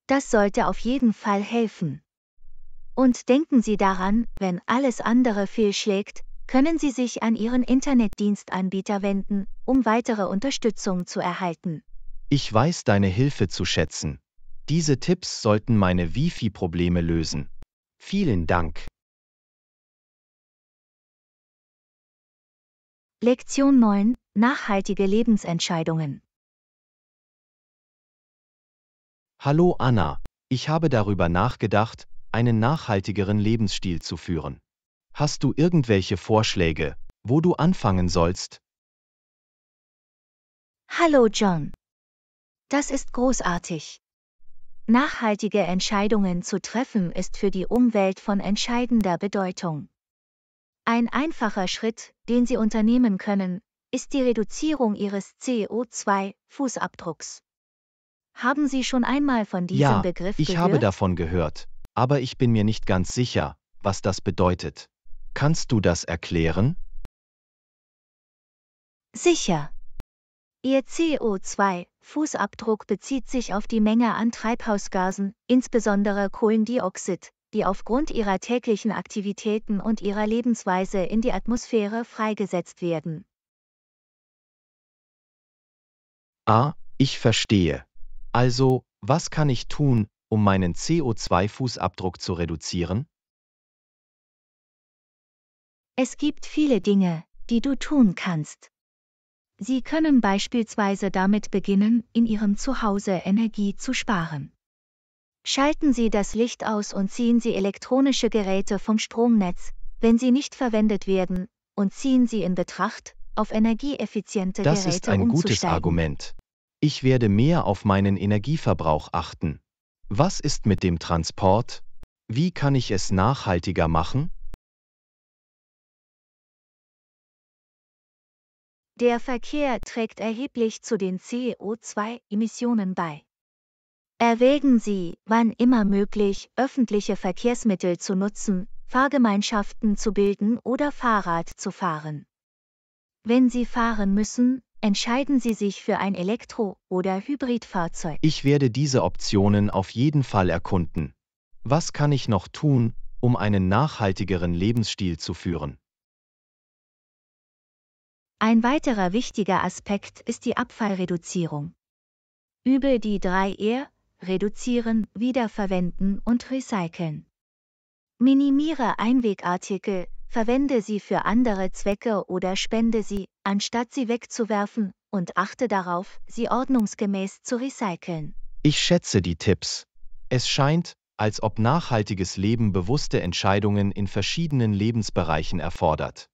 Speaker 1: Das sollte auf jeden Fall helfen. Und denken Sie daran, wenn alles andere fehlschlägt, können Sie sich an Ihren Internetdienstanbieter wenden, um weitere Unterstützung zu erhalten.
Speaker 2: Ich weiß deine Hilfe zu schätzen. Diese Tipps sollten meine wi fi probleme lösen. Vielen Dank.
Speaker 3: Lektion 9. Nachhaltige Lebensentscheidungen.
Speaker 2: Hallo Anna, ich habe darüber nachgedacht, einen nachhaltigeren Lebensstil zu führen. Hast du irgendwelche Vorschläge, wo du anfangen sollst?
Speaker 1: Hallo John. Das ist großartig. Nachhaltige Entscheidungen zu treffen ist für die Umwelt von entscheidender Bedeutung. Ein einfacher Schritt, den Sie unternehmen können, ist die Reduzierung Ihres CO2-Fußabdrucks. Haben Sie schon einmal von diesem ja, Begriff ich gehört? Ich habe
Speaker 2: davon gehört, aber ich bin mir nicht ganz sicher, was das bedeutet. Kannst du das erklären?
Speaker 1: Sicher. Ihr CO2-Fußabdruck bezieht sich auf die Menge an Treibhausgasen, insbesondere Kohlendioxid, die aufgrund ihrer täglichen Aktivitäten und ihrer Lebensweise in die Atmosphäre freigesetzt werden.
Speaker 2: Ah, ich verstehe. Also, was kann ich tun, um meinen CO2-Fußabdruck zu reduzieren? Es gibt
Speaker 1: viele Dinge, die du tun kannst. Sie können beispielsweise damit beginnen, in Ihrem Zuhause Energie zu sparen. Schalten Sie das Licht aus und ziehen Sie elektronische Geräte vom Stromnetz, wenn sie nicht verwendet werden, und ziehen Sie in Betracht, auf energieeffiziente das Geräte Das ist ein gutes
Speaker 2: Argument. Ich werde mehr auf meinen Energieverbrauch achten. Was ist mit dem Transport? Wie kann ich es nachhaltiger machen?
Speaker 1: Der Verkehr trägt erheblich zu den CO2-Emissionen bei. Erwägen Sie, wann immer möglich, öffentliche Verkehrsmittel zu nutzen, Fahrgemeinschaften zu bilden oder Fahrrad zu fahren. Wenn Sie fahren müssen, entscheiden Sie sich für ein Elektro- oder Hybridfahrzeug.
Speaker 2: Ich werde diese Optionen auf jeden Fall erkunden. Was kann ich noch tun, um einen nachhaltigeren Lebensstil zu führen?
Speaker 1: Ein weiterer wichtiger Aspekt ist die Abfallreduzierung. Über die 3R e, reduzieren, wiederverwenden und recyceln. Minimiere Einwegartikel, verwende sie für andere Zwecke oder spende sie, anstatt sie wegzuwerfen, und achte darauf, sie ordnungsgemäß zu recyceln.
Speaker 2: Ich schätze die Tipps. Es scheint, als ob nachhaltiges Leben bewusste Entscheidungen in verschiedenen Lebensbereichen erfordert.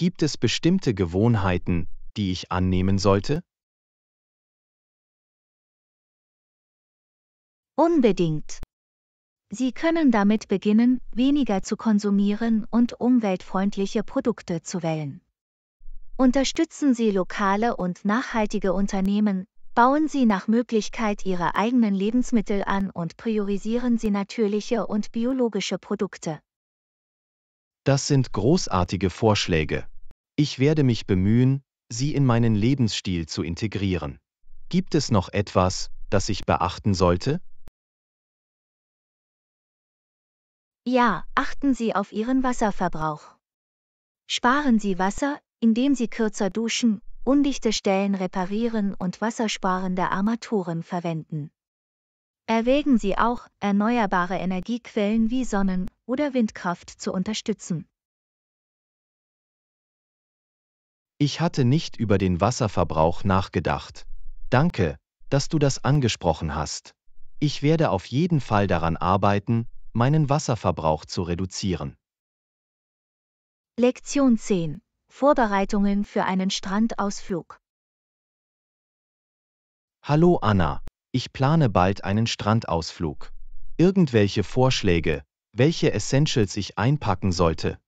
Speaker 2: Gibt es bestimmte Gewohnheiten, die ich annehmen sollte?
Speaker 1: Unbedingt. Sie können damit beginnen, weniger zu konsumieren und umweltfreundliche Produkte zu wählen. Unterstützen Sie lokale und nachhaltige Unternehmen, bauen Sie nach Möglichkeit Ihre eigenen Lebensmittel an und priorisieren Sie natürliche und biologische Produkte.
Speaker 2: Das sind großartige Vorschläge. Ich werde mich bemühen, sie in meinen Lebensstil zu integrieren. Gibt es noch etwas, das ich beachten sollte?
Speaker 1: Ja, achten Sie auf Ihren Wasserverbrauch. Sparen Sie Wasser, indem Sie kürzer duschen, undichte Stellen reparieren und wassersparende Armaturen verwenden. Erwägen Sie auch, erneuerbare Energiequellen wie Sonnen- oder Windkraft zu unterstützen.
Speaker 2: Ich hatte nicht über den Wasserverbrauch nachgedacht. Danke, dass du das angesprochen hast. Ich werde auf jeden Fall daran arbeiten, meinen Wasserverbrauch zu reduzieren.
Speaker 1: Lektion 10. Vorbereitungen für einen Strandausflug.
Speaker 2: Hallo Anna, ich plane bald einen Strandausflug. Irgendwelche Vorschläge, welche Essentials ich einpacken sollte.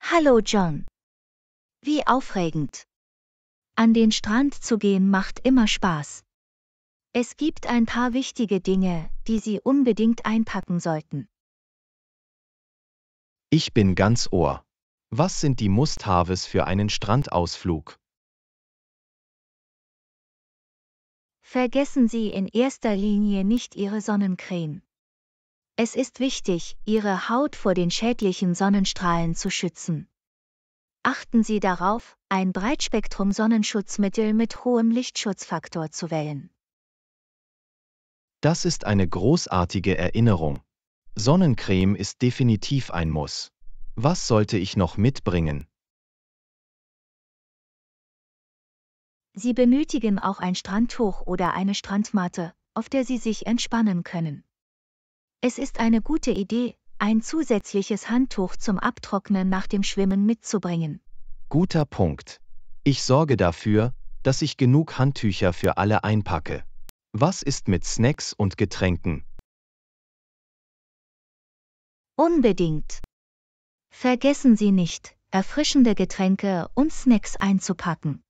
Speaker 1: Hallo John. Wie aufregend. An den Strand zu gehen macht immer Spaß. Es gibt ein paar wichtige Dinge, die Sie unbedingt einpacken sollten.
Speaker 2: Ich bin ganz Ohr. Was sind die Must-Haves für einen Strandausflug?
Speaker 1: Vergessen Sie in erster Linie nicht Ihre Sonnencreme. Es ist wichtig, Ihre Haut vor den schädlichen Sonnenstrahlen zu schützen. Achten Sie darauf, ein Breitspektrum-Sonnenschutzmittel mit hohem Lichtschutzfaktor zu wählen.
Speaker 2: Das ist eine großartige Erinnerung. Sonnencreme ist definitiv ein Muss. Was sollte ich noch mitbringen?
Speaker 1: Sie benötigen auch ein Strandtuch oder eine Strandmatte, auf der Sie sich entspannen können. Es ist eine gute Idee, ein zusätzliches Handtuch zum Abtrocknen nach dem Schwimmen mitzubringen.
Speaker 2: Guter Punkt. Ich sorge dafür, dass ich genug Handtücher für alle einpacke. Was ist mit Snacks und Getränken?
Speaker 3: Unbedingt. Vergessen
Speaker 1: Sie nicht, erfrischende Getränke und Snacks einzupacken.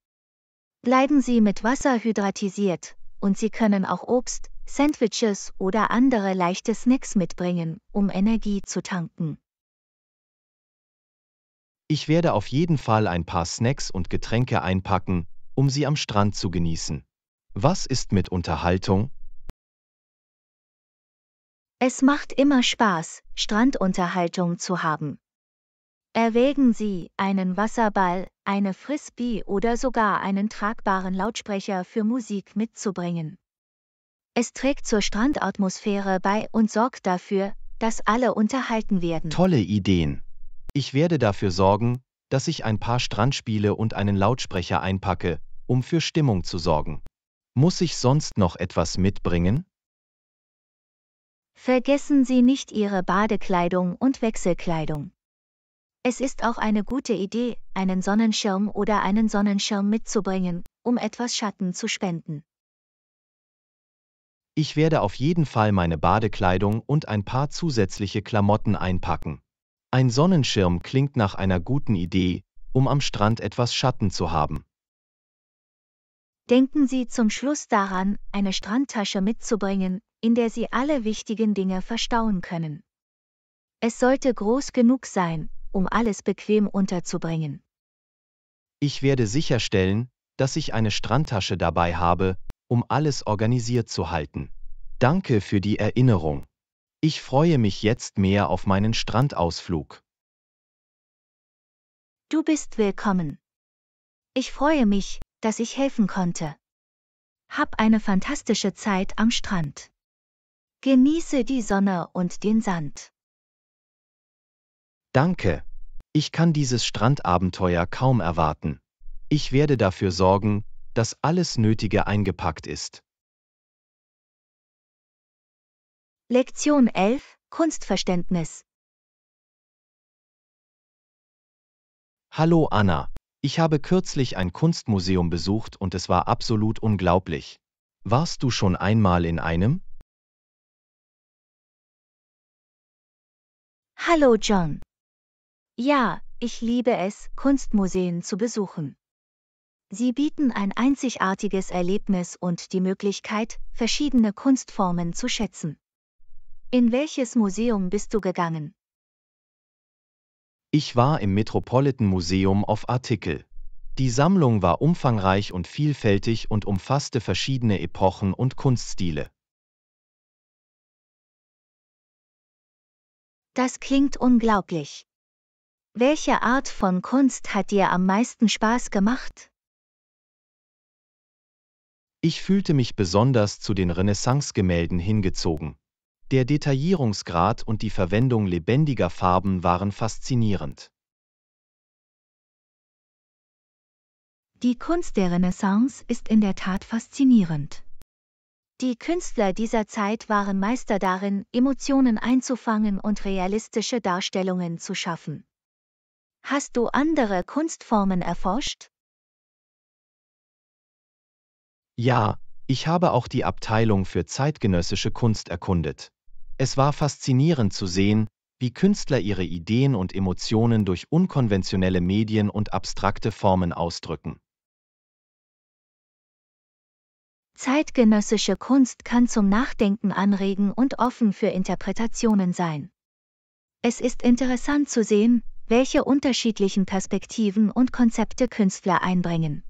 Speaker 1: Bleiben Sie mit Wasser hydratisiert und Sie können auch Obst, Sandwiches oder andere leichte Snacks mitbringen, um Energie zu tanken.
Speaker 2: Ich werde auf jeden Fall ein paar Snacks und Getränke einpacken, um sie am Strand zu genießen. Was ist mit Unterhaltung?
Speaker 1: Es macht immer Spaß, Strandunterhaltung zu haben. Erwägen Sie, einen Wasserball, eine Frisbee oder sogar einen tragbaren Lautsprecher für Musik mitzubringen. Es trägt zur Strandatmosphäre bei und sorgt dafür, dass alle unterhalten werden.
Speaker 2: Tolle Ideen. Ich werde dafür sorgen, dass ich ein paar Strandspiele und einen Lautsprecher einpacke, um für Stimmung zu sorgen. Muss ich sonst noch etwas mitbringen?
Speaker 1: Vergessen Sie nicht Ihre Badekleidung und Wechselkleidung. Es ist auch eine gute Idee, einen Sonnenschirm oder einen Sonnenschirm mitzubringen, um etwas Schatten zu spenden.
Speaker 2: Ich werde auf jeden Fall meine Badekleidung und ein paar zusätzliche Klamotten einpacken. Ein Sonnenschirm klingt nach einer guten Idee, um am Strand etwas Schatten zu haben.
Speaker 1: Denken Sie zum Schluss daran, eine Strandtasche mitzubringen, in der Sie alle wichtigen Dinge verstauen können. Es sollte groß genug sein, um alles bequem unterzubringen.
Speaker 2: Ich werde sicherstellen, dass ich eine Strandtasche dabei habe, um alles organisiert zu halten. Danke für die Erinnerung. Ich freue mich jetzt mehr auf meinen Strandausflug.
Speaker 1: Du bist willkommen. Ich freue mich, dass ich helfen konnte. Hab eine fantastische Zeit am Strand. Genieße die Sonne und den Sand.
Speaker 2: Danke. Ich kann dieses Strandabenteuer kaum erwarten. Ich werde dafür sorgen, dass alles Nötige eingepackt ist.
Speaker 1: Lektion 11 Kunstverständnis
Speaker 2: Hallo Anna, ich habe kürzlich ein Kunstmuseum besucht und es war absolut unglaublich. Warst du schon einmal in einem?
Speaker 3: Hallo John. Ja,
Speaker 1: ich liebe es, Kunstmuseen zu besuchen. Sie bieten ein einzigartiges Erlebnis und die Möglichkeit, verschiedene Kunstformen zu schätzen. In welches Museum bist du gegangen?
Speaker 2: Ich war im Metropolitan Museum auf Artikel. Die Sammlung war umfangreich und vielfältig und umfasste verschiedene Epochen und Kunststile.
Speaker 3: Das klingt unglaublich. Welche
Speaker 1: Art von Kunst hat dir am meisten Spaß gemacht?
Speaker 2: Ich fühlte mich besonders zu den Renaissance-Gemälden hingezogen. Der Detaillierungsgrad und die Verwendung lebendiger Farben waren faszinierend.
Speaker 1: Die Kunst der Renaissance ist in der Tat faszinierend. Die Künstler dieser Zeit waren Meister darin, Emotionen einzufangen und realistische Darstellungen zu schaffen. Hast du andere Kunstformen erforscht?
Speaker 2: Ja, ich habe auch die Abteilung für zeitgenössische Kunst erkundet. Es war faszinierend zu sehen, wie Künstler ihre Ideen und Emotionen durch unkonventionelle Medien und abstrakte Formen ausdrücken.
Speaker 1: Zeitgenössische Kunst kann zum Nachdenken anregen und offen für Interpretationen sein. Es ist interessant zu sehen, welche unterschiedlichen Perspektiven und Konzepte Künstler einbringen.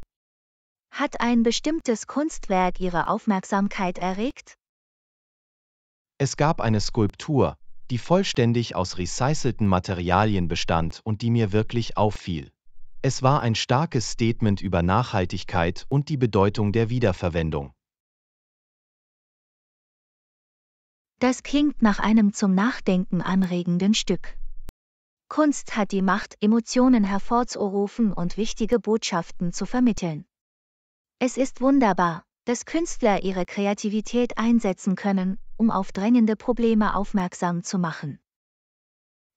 Speaker 1: Hat ein bestimmtes Kunstwerk Ihre Aufmerksamkeit erregt?
Speaker 2: Es gab eine Skulptur, die vollständig aus recycelten Materialien bestand und die mir wirklich auffiel. Es war ein starkes Statement über Nachhaltigkeit und die Bedeutung der Wiederverwendung.
Speaker 1: Das klingt nach einem zum Nachdenken anregenden Stück. Kunst hat die Macht, Emotionen hervorzurufen und wichtige Botschaften zu vermitteln. Es ist wunderbar, dass Künstler ihre Kreativität einsetzen können, um auf drängende Probleme aufmerksam zu machen.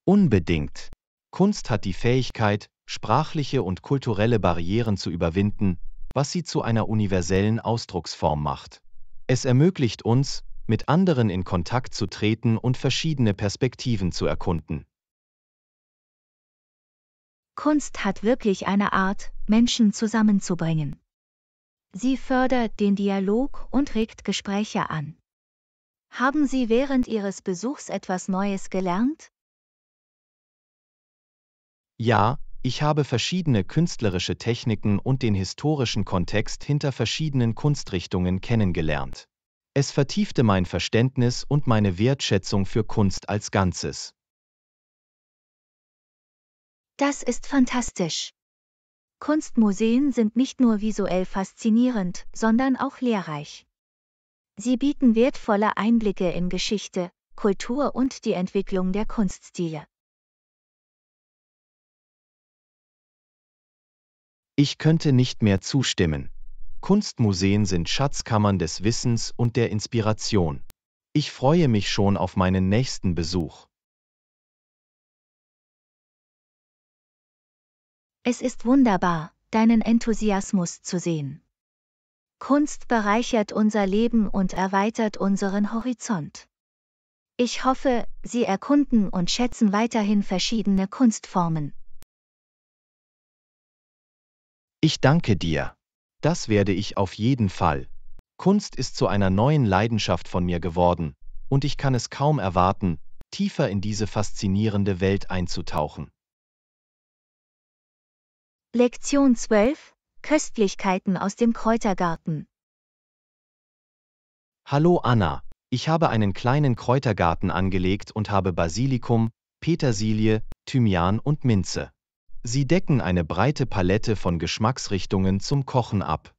Speaker 2: Unbedingt. Kunst hat die Fähigkeit, sprachliche und kulturelle Barrieren zu überwinden, was sie zu einer universellen Ausdrucksform macht. Es ermöglicht uns, mit anderen in Kontakt zu treten und verschiedene Perspektiven zu erkunden.
Speaker 1: Kunst hat wirklich eine Art, Menschen zusammenzubringen. Sie fördert den Dialog und regt Gespräche an. Haben Sie während Ihres Besuchs etwas Neues gelernt?
Speaker 2: Ja, ich habe verschiedene künstlerische Techniken und den historischen Kontext hinter verschiedenen Kunstrichtungen kennengelernt. Es vertiefte mein Verständnis und meine Wertschätzung für Kunst als Ganzes.
Speaker 1: Das ist fantastisch. Kunstmuseen sind nicht nur visuell faszinierend, sondern auch lehrreich. Sie bieten wertvolle Einblicke in Geschichte, Kultur und die Entwicklung der Kunststile.
Speaker 2: Ich könnte nicht mehr zustimmen. Kunstmuseen sind Schatzkammern des Wissens und der Inspiration. Ich freue mich schon auf meinen nächsten Besuch.
Speaker 1: Es ist wunderbar, deinen Enthusiasmus zu sehen. Kunst bereichert unser Leben und erweitert unseren Horizont. Ich hoffe, Sie erkunden und schätzen weiterhin verschiedene Kunstformen.
Speaker 2: Ich danke dir. Das werde ich auf jeden Fall. Kunst ist zu einer neuen Leidenschaft von mir geworden, und ich kann es kaum erwarten, tiefer in diese faszinierende Welt einzutauchen.
Speaker 1: Lektion 12 Köstlichkeiten aus dem Kräutergarten
Speaker 2: Hallo Anna, ich habe einen kleinen Kräutergarten angelegt und habe Basilikum, Petersilie, Thymian und Minze. Sie decken eine breite Palette von Geschmacksrichtungen zum Kochen ab.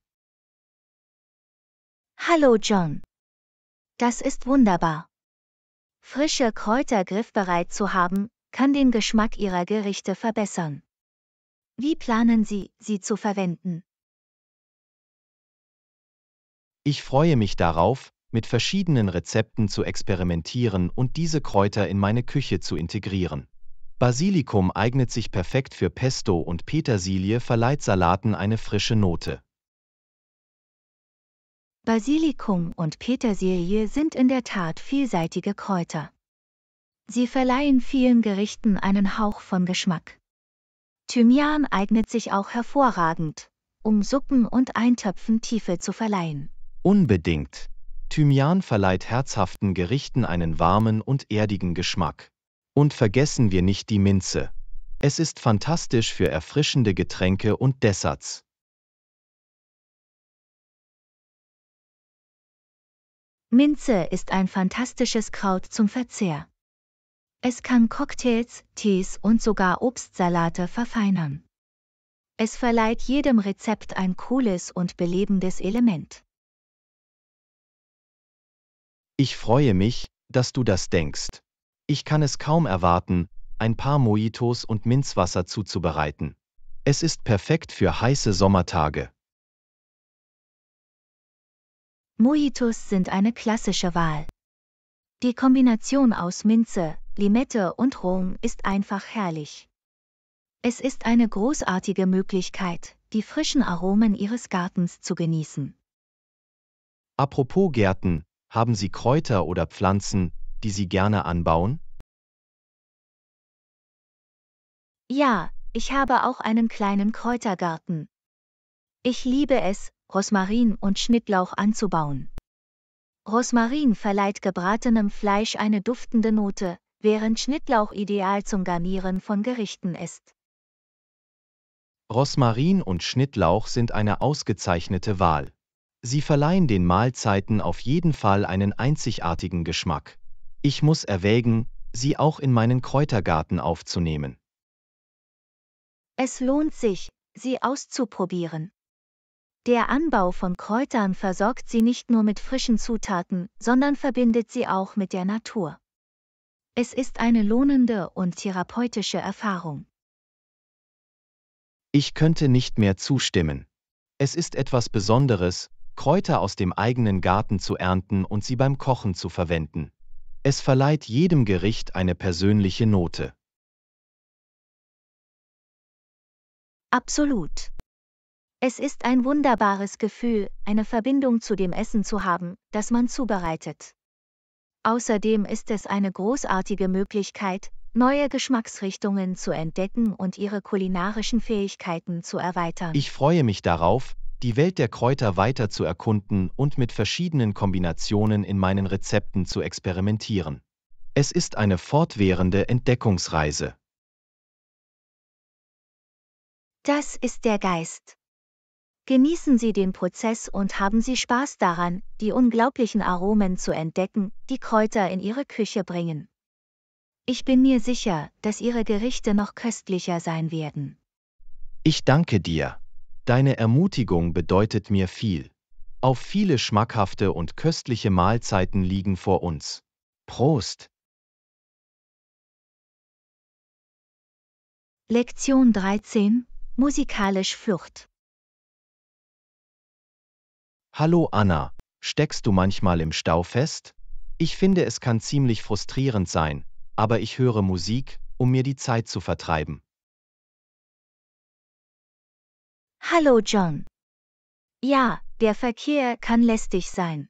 Speaker 1: Hallo John. Das ist wunderbar. Frische Kräuter griffbereit zu haben, kann den Geschmack ihrer Gerichte verbessern. Wie planen Sie, sie zu verwenden?
Speaker 2: Ich freue mich darauf, mit verschiedenen Rezepten zu experimentieren und diese Kräuter in meine Küche zu integrieren. Basilikum eignet sich perfekt für Pesto und Petersilie verleiht Salaten eine frische Note.
Speaker 1: Basilikum und Petersilie sind in der Tat vielseitige Kräuter. Sie verleihen vielen Gerichten einen Hauch von Geschmack. Thymian eignet sich auch hervorragend, um Suppen und Eintöpfen Tiefe zu verleihen.
Speaker 2: Unbedingt. Thymian verleiht herzhaften Gerichten einen warmen und erdigen Geschmack. Und vergessen wir nicht die Minze. Es ist fantastisch für erfrischende Getränke und Desserts.
Speaker 1: Minze ist ein fantastisches Kraut zum Verzehr. Es kann Cocktails, Tees und sogar Obstsalate verfeinern. Es verleiht jedem Rezept ein cooles und belebendes Element.
Speaker 2: Ich freue mich, dass du das denkst. Ich kann es kaum erwarten, ein paar Mojitos und Minzwasser zuzubereiten. Es ist perfekt für heiße Sommertage.
Speaker 1: Mojitos sind eine klassische Wahl. Die Kombination aus Minze, Limette und Rom ist einfach herrlich. Es ist eine großartige Möglichkeit, die frischen Aromen Ihres Gartens zu genießen.
Speaker 2: Apropos Gärten, haben Sie Kräuter oder Pflanzen, die Sie
Speaker 4: gerne anbauen?
Speaker 1: Ja, ich habe auch einen kleinen Kräutergarten. Ich liebe es, Rosmarin und Schnittlauch anzubauen. Rosmarin verleiht gebratenem Fleisch eine duftende Note, während Schnittlauch ideal zum Garnieren von Gerichten ist.
Speaker 2: Rosmarin und Schnittlauch sind eine ausgezeichnete Wahl. Sie verleihen den Mahlzeiten auf jeden Fall einen einzigartigen Geschmack. Ich muss erwägen, sie auch in meinen Kräutergarten aufzunehmen.
Speaker 1: Es lohnt sich, sie auszuprobieren. Der Anbau von Kräutern versorgt sie nicht nur mit frischen Zutaten, sondern verbindet sie auch mit der Natur. Es ist eine lohnende und therapeutische Erfahrung.
Speaker 2: Ich könnte nicht mehr zustimmen. Es ist etwas Besonderes, Kräuter aus dem eigenen Garten zu ernten und sie beim Kochen zu verwenden. Es verleiht jedem Gericht eine persönliche Note.
Speaker 1: Absolut. Es ist ein wunderbares Gefühl, eine Verbindung zu dem Essen zu haben, das man zubereitet. Außerdem ist es eine großartige Möglichkeit, neue Geschmacksrichtungen zu entdecken und ihre kulinarischen Fähigkeiten zu erweitern.
Speaker 2: Ich freue mich darauf, die Welt der Kräuter weiter zu erkunden und mit verschiedenen Kombinationen in meinen Rezepten zu experimentieren. Es ist eine fortwährende Entdeckungsreise.
Speaker 1: Das ist der Geist. Genießen Sie den Prozess und haben Sie Spaß daran, die unglaublichen Aromen zu entdecken, die Kräuter in Ihre Küche bringen. Ich bin mir sicher, dass Ihre Gerichte noch köstlicher sein werden.
Speaker 2: Ich danke dir. Deine Ermutigung bedeutet mir viel. Auf viele schmackhafte und köstliche Mahlzeiten liegen vor uns. Prost!
Speaker 3: Lektion
Speaker 1: 13 Musikalisch Flucht
Speaker 2: Hallo Anna, steckst du manchmal im Stau fest? Ich finde, es kann ziemlich frustrierend sein, aber ich höre Musik, um mir die Zeit zu vertreiben.
Speaker 1: Hallo John. Ja, der Verkehr kann lästig sein.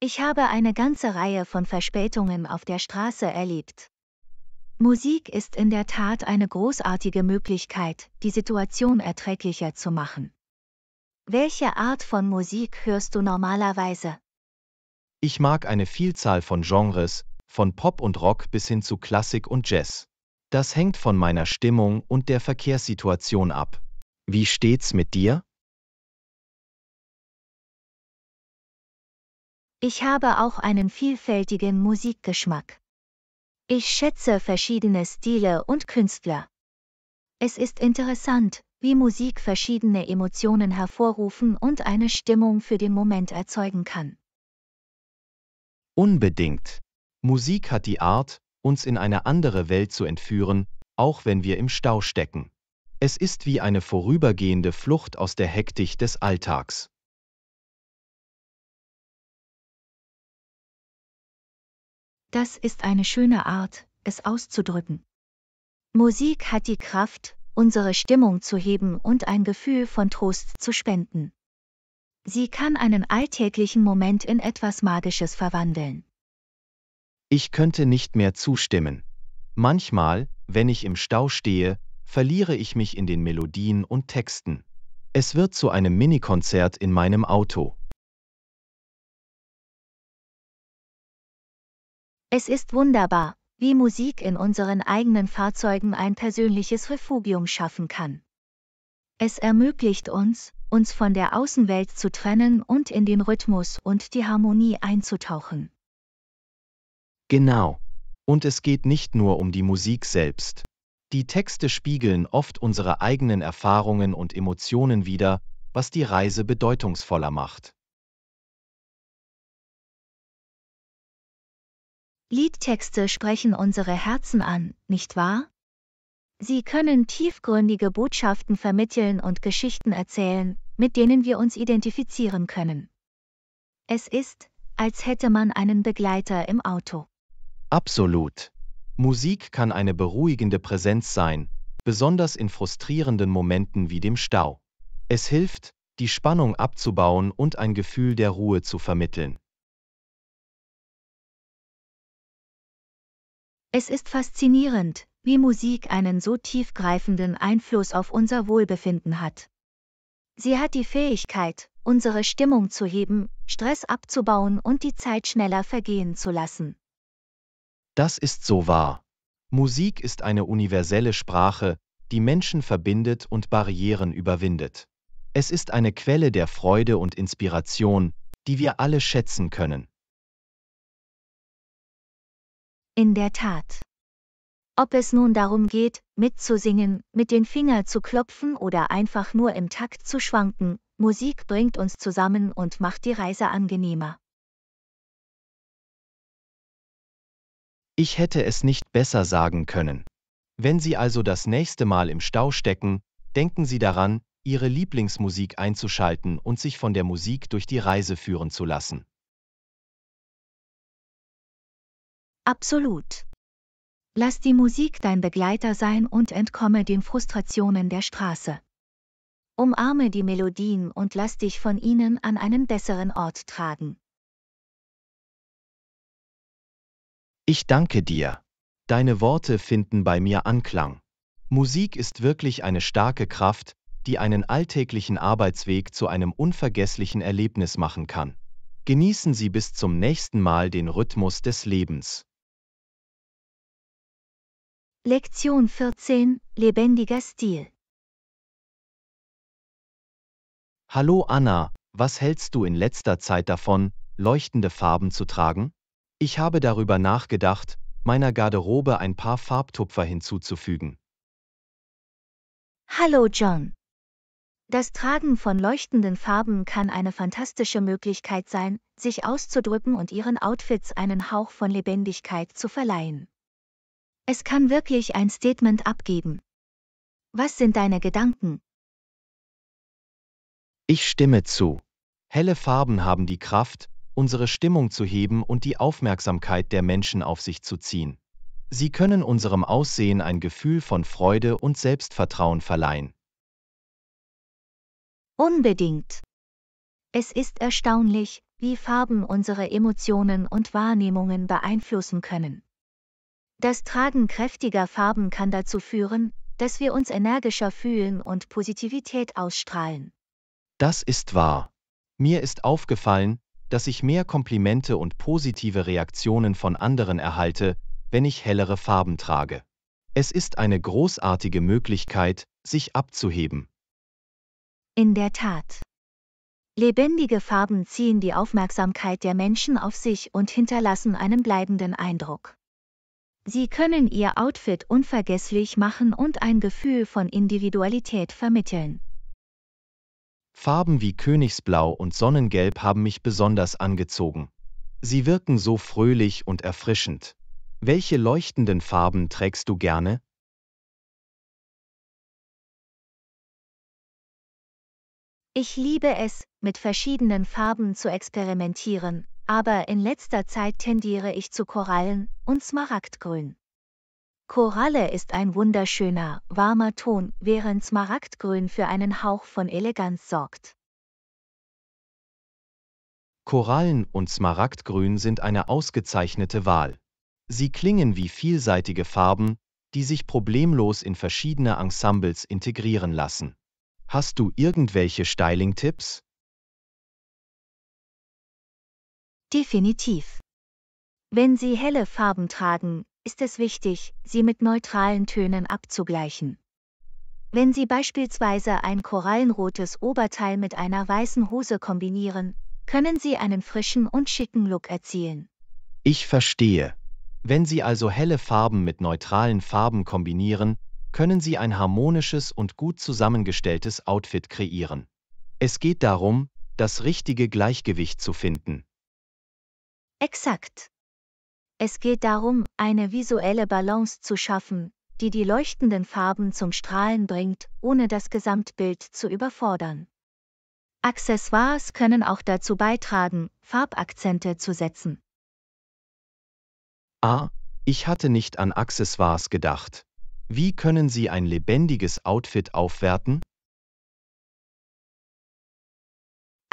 Speaker 1: Ich habe eine ganze Reihe von Verspätungen auf der Straße erlebt. Musik ist in der Tat eine großartige Möglichkeit, die Situation erträglicher zu machen. Welche Art von Musik hörst du normalerweise?
Speaker 2: Ich mag eine Vielzahl von Genres, von Pop und Rock bis hin zu Klassik und Jazz. Das hängt von meiner Stimmung und der Verkehrssituation ab. Wie steht's mit dir?
Speaker 1: Ich habe auch einen vielfältigen Musikgeschmack. Ich schätze verschiedene Stile und Künstler. Es ist interessant, wie Musik verschiedene Emotionen hervorrufen und eine Stimmung für den Moment erzeugen kann.
Speaker 2: Unbedingt. Musik hat die Art, uns in eine andere Welt zu entführen, auch wenn wir im Stau stecken. Es ist wie eine vorübergehende Flucht aus der Hektik des Alltags.
Speaker 3: Das
Speaker 1: ist eine schöne Art, es auszudrücken. Musik hat die Kraft, unsere Stimmung zu heben und ein Gefühl von Trost zu spenden. Sie kann einen alltäglichen Moment in etwas Magisches verwandeln.
Speaker 2: Ich könnte nicht mehr zustimmen. Manchmal, wenn ich im Stau stehe, verliere ich mich in den Melodien und Texten. Es wird zu einem Minikonzert in meinem Auto.
Speaker 3: Es ist
Speaker 1: wunderbar, wie Musik in unseren eigenen Fahrzeugen ein persönliches Refugium schaffen kann. Es ermöglicht uns, uns von der Außenwelt zu trennen und in den Rhythmus und die Harmonie einzutauchen.
Speaker 2: Genau. Und es geht nicht nur um die Musik selbst. Die Texte spiegeln oft unsere eigenen Erfahrungen und Emotionen wider, was die Reise bedeutungsvoller macht.
Speaker 1: Liedtexte sprechen unsere Herzen an, nicht wahr? Sie können tiefgründige Botschaften vermitteln und Geschichten erzählen, mit denen wir uns identifizieren können. Es ist, als hätte man einen Begleiter im Auto.
Speaker 2: Absolut. Musik kann eine beruhigende Präsenz sein, besonders in frustrierenden Momenten wie dem Stau. Es hilft, die Spannung abzubauen und ein Gefühl der Ruhe zu vermitteln.
Speaker 1: Es ist faszinierend, wie Musik einen so tiefgreifenden Einfluss auf unser Wohlbefinden hat. Sie hat die Fähigkeit, unsere Stimmung zu heben, Stress abzubauen und die Zeit schneller vergehen zu lassen.
Speaker 2: Das ist so wahr. Musik ist eine universelle Sprache, die Menschen verbindet und Barrieren überwindet. Es ist eine Quelle der Freude und Inspiration, die wir alle schätzen können.
Speaker 1: In der Tat. Ob es nun darum geht, mitzusingen, mit den Fingern zu klopfen oder einfach nur im Takt zu schwanken, Musik bringt uns zusammen und macht die Reise angenehmer.
Speaker 2: Ich hätte es nicht besser sagen können. Wenn Sie also das nächste Mal im Stau stecken, denken Sie daran, Ihre Lieblingsmusik einzuschalten und sich von der Musik durch die Reise führen zu lassen.
Speaker 1: Absolut. Lass die Musik dein Begleiter sein und entkomme den Frustrationen der Straße. Umarme die Melodien und lass dich von ihnen an einen besseren Ort tragen.
Speaker 2: Ich danke dir. Deine Worte finden bei mir Anklang. Musik ist wirklich eine starke Kraft, die einen alltäglichen Arbeitsweg zu einem unvergesslichen Erlebnis machen kann. Genießen Sie bis zum nächsten Mal den Rhythmus des Lebens.
Speaker 1: Lektion 14 Lebendiger Stil
Speaker 2: Hallo Anna, was hältst du in letzter Zeit davon, leuchtende Farben zu tragen? Ich habe darüber nachgedacht, meiner Garderobe ein paar Farbtupfer hinzuzufügen.
Speaker 1: Hallo John. Das Tragen von leuchtenden Farben kann eine fantastische Möglichkeit sein, sich auszudrücken und ihren Outfits einen Hauch von Lebendigkeit zu verleihen. Es kann wirklich ein Statement abgeben. Was sind deine Gedanken?
Speaker 2: Ich stimme zu. Helle Farben haben die Kraft, unsere Stimmung zu heben und die Aufmerksamkeit der Menschen auf sich zu ziehen. Sie können unserem Aussehen ein Gefühl von Freude und Selbstvertrauen verleihen.
Speaker 1: Unbedingt. Es ist erstaunlich, wie Farben unsere Emotionen und Wahrnehmungen beeinflussen können. Das Tragen kräftiger Farben kann dazu führen, dass wir uns energischer fühlen und Positivität ausstrahlen.
Speaker 2: Das ist wahr. Mir ist aufgefallen, dass ich mehr Komplimente und positive Reaktionen von anderen erhalte, wenn ich hellere Farben trage. Es ist eine großartige Möglichkeit, sich abzuheben.
Speaker 1: In der Tat. Lebendige Farben ziehen die Aufmerksamkeit der Menschen auf sich und hinterlassen einen bleibenden Eindruck. Sie können Ihr Outfit unvergesslich machen und ein Gefühl von Individualität vermitteln.
Speaker 2: Farben wie Königsblau und Sonnengelb haben mich besonders angezogen. Sie wirken so fröhlich und erfrischend. Welche leuchtenden Farben trägst du gerne?
Speaker 1: Ich liebe es, mit verschiedenen Farben zu experimentieren aber in letzter Zeit tendiere ich zu Korallen und Smaragdgrün. Koralle ist ein wunderschöner, warmer Ton, während Smaragdgrün für einen Hauch von Eleganz sorgt.
Speaker 2: Korallen und Smaragdgrün sind eine ausgezeichnete Wahl. Sie klingen wie vielseitige Farben, die sich problemlos in verschiedene Ensembles integrieren lassen. Hast du irgendwelche Styling-Tipps?
Speaker 1: Definitiv. Wenn Sie helle Farben tragen, ist es wichtig, sie mit neutralen Tönen abzugleichen. Wenn Sie beispielsweise ein korallenrotes Oberteil mit einer weißen Hose kombinieren, können Sie einen frischen und schicken Look erzielen.
Speaker 2: Ich verstehe. Wenn Sie also helle Farben mit neutralen Farben kombinieren, können Sie ein harmonisches und gut zusammengestelltes Outfit kreieren. Es geht darum, das richtige Gleichgewicht zu finden.
Speaker 1: Exakt. Es geht darum, eine visuelle Balance zu schaffen, die die leuchtenden Farben zum Strahlen bringt, ohne das Gesamtbild zu überfordern. Accessoires können auch dazu beitragen, Farbakzente zu setzen.
Speaker 2: Ah, ich hatte nicht an Accessoires gedacht. Wie können Sie ein lebendiges Outfit aufwerten?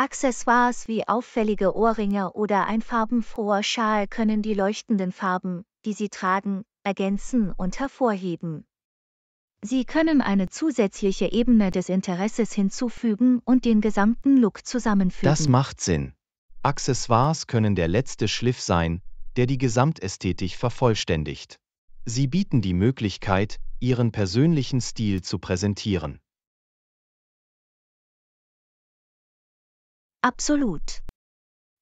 Speaker 1: Accessoires wie auffällige Ohrringe oder ein farbenfroher Schal können die leuchtenden Farben, die sie tragen, ergänzen und hervorheben. Sie können eine zusätzliche Ebene des Interesses hinzufügen und den gesamten Look zusammenfügen. Das macht
Speaker 2: Sinn. Accessoires können der letzte Schliff sein, der die Gesamtästhetik vervollständigt. Sie bieten die Möglichkeit, ihren persönlichen Stil zu präsentieren.
Speaker 3: Absolut.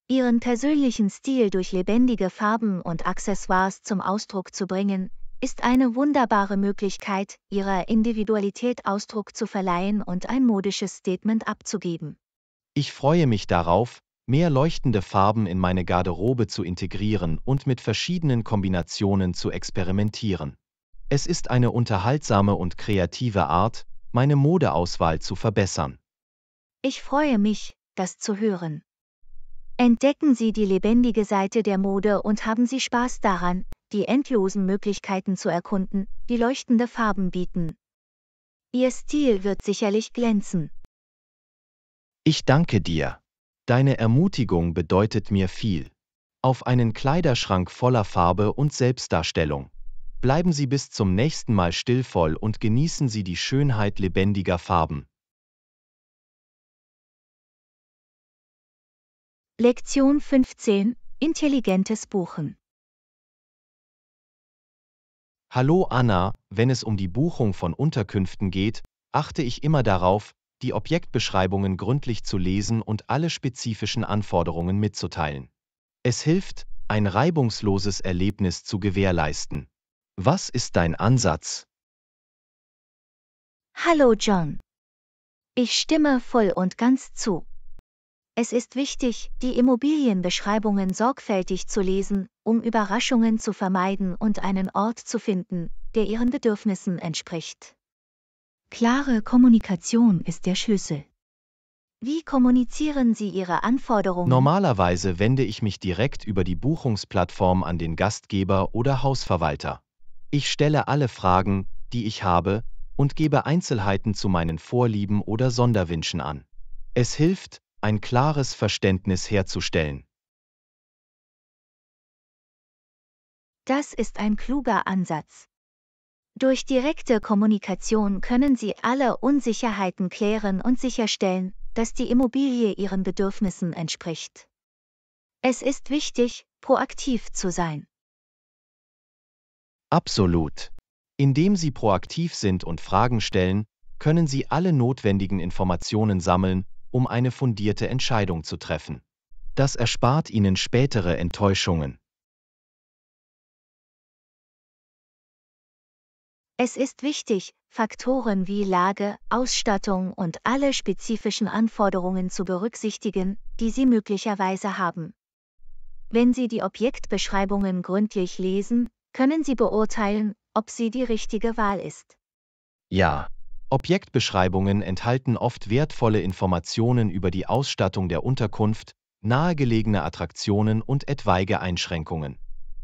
Speaker 1: Ihren persönlichen Stil durch lebendige Farben und Accessoires zum Ausdruck zu bringen, ist eine wunderbare Möglichkeit, ihrer Individualität Ausdruck zu verleihen und ein modisches Statement abzugeben.
Speaker 2: Ich freue mich darauf, mehr leuchtende Farben in meine Garderobe zu integrieren und mit verschiedenen Kombinationen zu experimentieren. Es ist eine unterhaltsame und kreative Art, meine Modeauswahl zu verbessern.
Speaker 1: Ich freue mich, das zu hören. Entdecken Sie die lebendige Seite der Mode und haben Sie Spaß daran, die endlosen Möglichkeiten zu erkunden, die leuchtende Farben bieten. Ihr Stil wird sicherlich glänzen.
Speaker 2: Ich danke dir. Deine Ermutigung bedeutet mir viel. Auf einen Kleiderschrank voller Farbe und Selbstdarstellung. Bleiben Sie bis zum nächsten Mal stillvoll und genießen Sie die Schönheit lebendiger Farben.
Speaker 1: Lektion 15 Intelligentes Buchen
Speaker 2: Hallo Anna, wenn es um die Buchung von Unterkünften geht, achte ich immer darauf, die Objektbeschreibungen gründlich zu lesen und alle spezifischen Anforderungen mitzuteilen. Es hilft, ein reibungsloses Erlebnis zu gewährleisten. Was ist dein Ansatz?
Speaker 3: Hallo
Speaker 1: John. Ich stimme voll und ganz zu. Es ist wichtig, die Immobilienbeschreibungen sorgfältig zu lesen, um Überraschungen zu vermeiden und einen Ort zu finden, der Ihren Bedürfnissen entspricht. Klare Kommunikation ist der Schlüssel. Wie kommunizieren Sie Ihre Anforderungen?
Speaker 2: Normalerweise wende ich mich direkt über die Buchungsplattform an den Gastgeber oder Hausverwalter. Ich stelle alle Fragen, die ich habe, und gebe Einzelheiten zu meinen Vorlieben oder Sonderwünschen an. Es hilft, ein klares Verständnis herzustellen.
Speaker 1: Das ist ein kluger Ansatz. Durch direkte Kommunikation können Sie alle Unsicherheiten klären und sicherstellen, dass die Immobilie Ihren Bedürfnissen entspricht. Es ist wichtig, proaktiv zu sein.
Speaker 2: Absolut. Indem Sie proaktiv sind und Fragen stellen, können Sie alle notwendigen Informationen sammeln, um eine fundierte Entscheidung zu treffen. Das erspart Ihnen spätere Enttäuschungen.
Speaker 1: Es ist wichtig, Faktoren wie Lage, Ausstattung und alle spezifischen Anforderungen zu berücksichtigen, die Sie möglicherweise haben. Wenn Sie die Objektbeschreibungen gründlich lesen, können Sie beurteilen, ob sie die richtige Wahl ist.
Speaker 2: Ja, Objektbeschreibungen enthalten oft wertvolle Informationen über die Ausstattung der Unterkunft, nahegelegene Attraktionen und etwaige Einschränkungen.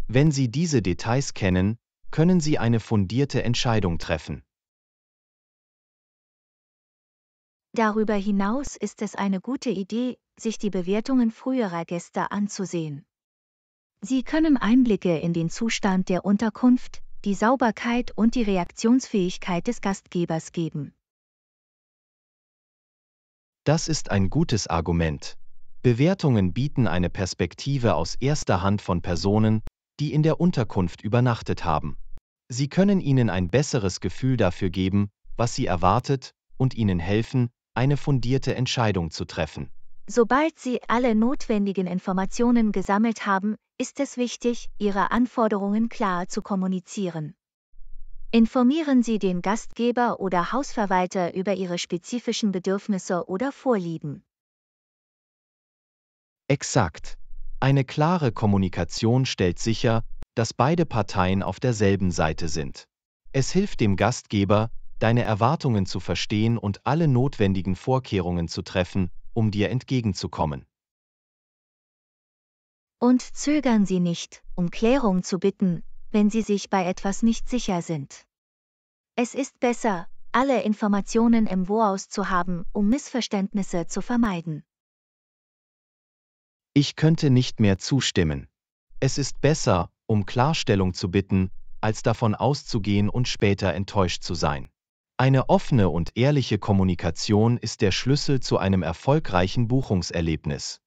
Speaker 2: Wenn Sie diese Details kennen, können Sie eine fundierte Entscheidung treffen.
Speaker 1: Darüber hinaus ist es eine gute Idee, sich die Bewertungen früherer Gäste anzusehen. Sie können Einblicke in den Zustand der Unterkunft, die Sauberkeit und die Reaktionsfähigkeit des Gastgebers geben.
Speaker 2: Das ist ein gutes Argument. Bewertungen bieten eine Perspektive aus erster Hand von Personen, die in der Unterkunft übernachtet haben. Sie können Ihnen ein besseres Gefühl dafür geben, was Sie erwartet, und Ihnen helfen, eine fundierte Entscheidung zu treffen.
Speaker 1: Sobald Sie alle notwendigen Informationen gesammelt haben, ist es wichtig, Ihre Anforderungen klar zu kommunizieren. Informieren Sie den Gastgeber oder Hausverwalter über Ihre spezifischen Bedürfnisse oder Vorlieben.
Speaker 2: Exakt. Eine klare Kommunikation stellt sicher, dass beide Parteien auf derselben Seite sind. Es hilft dem Gastgeber, deine Erwartungen zu verstehen und alle notwendigen Vorkehrungen zu treffen, um dir entgegenzukommen.
Speaker 1: Und zögern Sie nicht, um Klärung zu bitten, wenn Sie sich bei etwas nicht sicher sind. Es ist besser, alle Informationen im Voraus zu haben, um Missverständnisse zu vermeiden.
Speaker 2: Ich könnte nicht mehr zustimmen. Es ist besser, um Klarstellung zu bitten, als davon auszugehen und später enttäuscht zu sein. Eine offene und ehrliche Kommunikation ist der Schlüssel zu einem erfolgreichen Buchungserlebnis.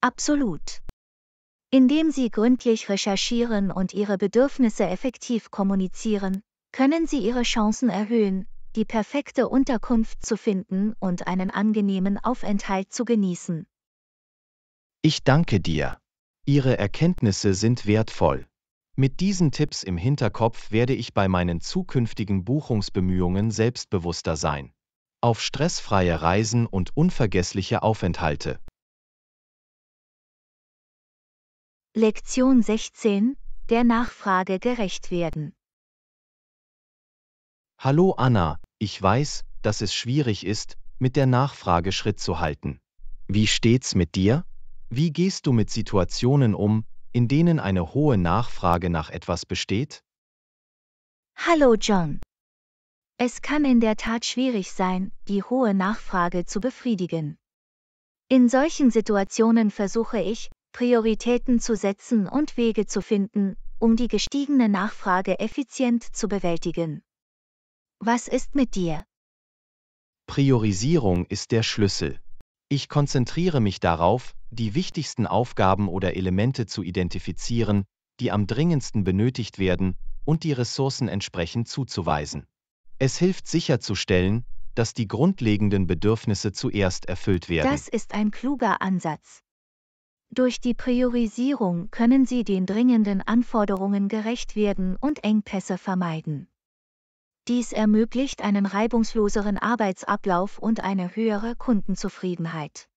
Speaker 1: Absolut. Indem Sie gründlich recherchieren und Ihre Bedürfnisse effektiv kommunizieren, können Sie Ihre Chancen erhöhen, die perfekte Unterkunft zu finden und einen angenehmen Aufenthalt zu genießen.
Speaker 2: Ich danke dir. Ihre Erkenntnisse sind wertvoll. Mit diesen Tipps im Hinterkopf werde ich bei meinen zukünftigen Buchungsbemühungen selbstbewusster sein. Auf stressfreie Reisen und unvergessliche Aufenthalte.
Speaker 1: Lektion 16 Der Nachfrage gerecht werden.
Speaker 2: Hallo Anna, ich weiß, dass es schwierig ist, mit der Nachfrage Schritt zu halten. Wie steht's mit dir? Wie gehst du mit Situationen um, in denen eine hohe Nachfrage nach etwas besteht?
Speaker 1: Hallo John. Es kann in der Tat schwierig sein, die hohe Nachfrage zu befriedigen. In solchen Situationen versuche ich, Prioritäten zu setzen und Wege zu finden, um die gestiegene Nachfrage effizient zu bewältigen. Was ist mit dir?
Speaker 2: Priorisierung ist der Schlüssel. Ich konzentriere mich darauf, die wichtigsten Aufgaben oder Elemente zu identifizieren, die am dringendsten benötigt werden und die Ressourcen entsprechend zuzuweisen. Es hilft sicherzustellen, dass die grundlegenden Bedürfnisse zuerst erfüllt werden. Das
Speaker 1: ist ein kluger Ansatz. Durch die Priorisierung können Sie den dringenden Anforderungen gerecht werden und Engpässe vermeiden. Dies ermöglicht einen reibungsloseren Arbeitsablauf und eine höhere Kundenzufriedenheit.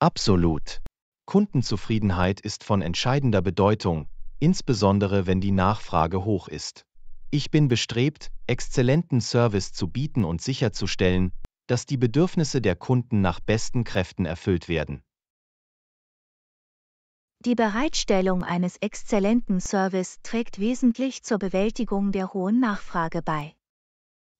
Speaker 2: Absolut. Kundenzufriedenheit ist von entscheidender Bedeutung, insbesondere wenn die Nachfrage hoch ist. Ich bin bestrebt, exzellenten Service zu bieten und sicherzustellen, dass die Bedürfnisse der Kunden nach besten Kräften erfüllt werden.
Speaker 1: Die Bereitstellung eines exzellenten Service trägt wesentlich zur Bewältigung der hohen Nachfrage bei.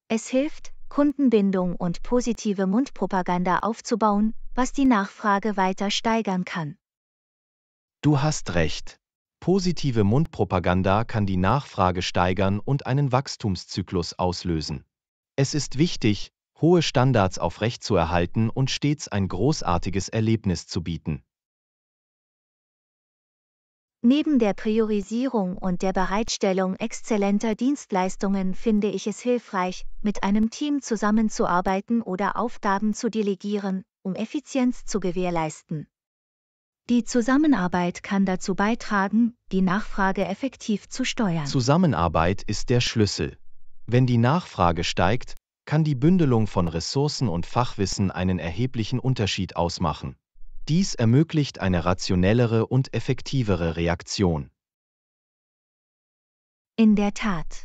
Speaker 1: Es hilft, Kundenbindung und positive Mundpropaganda aufzubauen, was die Nachfrage weiter steigern kann.
Speaker 2: Du hast recht. Positive Mundpropaganda kann die Nachfrage steigern und einen Wachstumszyklus auslösen. Es ist wichtig, hohe Standards aufrechtzuerhalten und stets ein großartiges Erlebnis zu bieten.
Speaker 1: Neben der Priorisierung und der Bereitstellung exzellenter Dienstleistungen finde ich es hilfreich, mit einem Team zusammenzuarbeiten oder Aufgaben zu delegieren, um Effizienz zu gewährleisten. Die Zusammenarbeit kann dazu beitragen, die Nachfrage effektiv zu steuern.
Speaker 2: Zusammenarbeit ist der Schlüssel. Wenn die Nachfrage steigt, kann die Bündelung von Ressourcen und Fachwissen einen erheblichen Unterschied ausmachen. Dies ermöglicht eine rationellere und effektivere Reaktion.
Speaker 1: In der Tat.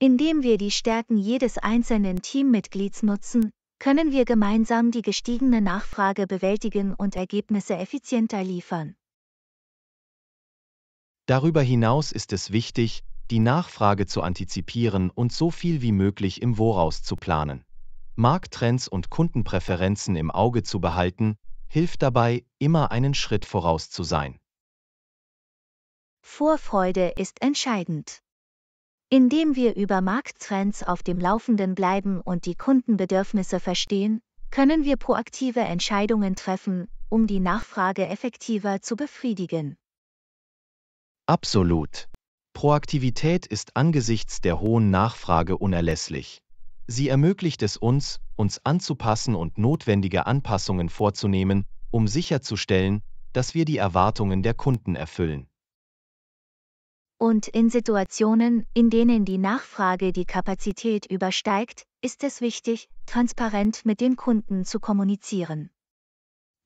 Speaker 1: Indem wir die Stärken jedes einzelnen Teammitglieds nutzen, können wir gemeinsam die gestiegene Nachfrage bewältigen und Ergebnisse effizienter liefern.
Speaker 2: Darüber hinaus ist es wichtig, die Nachfrage zu antizipieren und so viel wie möglich im Voraus zu planen. Markttrends und Kundenpräferenzen im Auge zu behalten, hilft dabei, immer einen Schritt voraus zu sein.
Speaker 1: Vorfreude ist entscheidend. Indem wir über Markttrends auf dem Laufenden bleiben und die Kundenbedürfnisse verstehen, können wir proaktive Entscheidungen treffen, um die Nachfrage effektiver zu befriedigen.
Speaker 2: Absolut. Proaktivität ist angesichts der hohen Nachfrage unerlässlich. Sie ermöglicht es uns, uns anzupassen und notwendige Anpassungen vorzunehmen, um sicherzustellen, dass wir die Erwartungen der Kunden erfüllen.
Speaker 1: Und in Situationen, in denen die Nachfrage die Kapazität übersteigt, ist es wichtig, transparent mit den Kunden zu kommunizieren.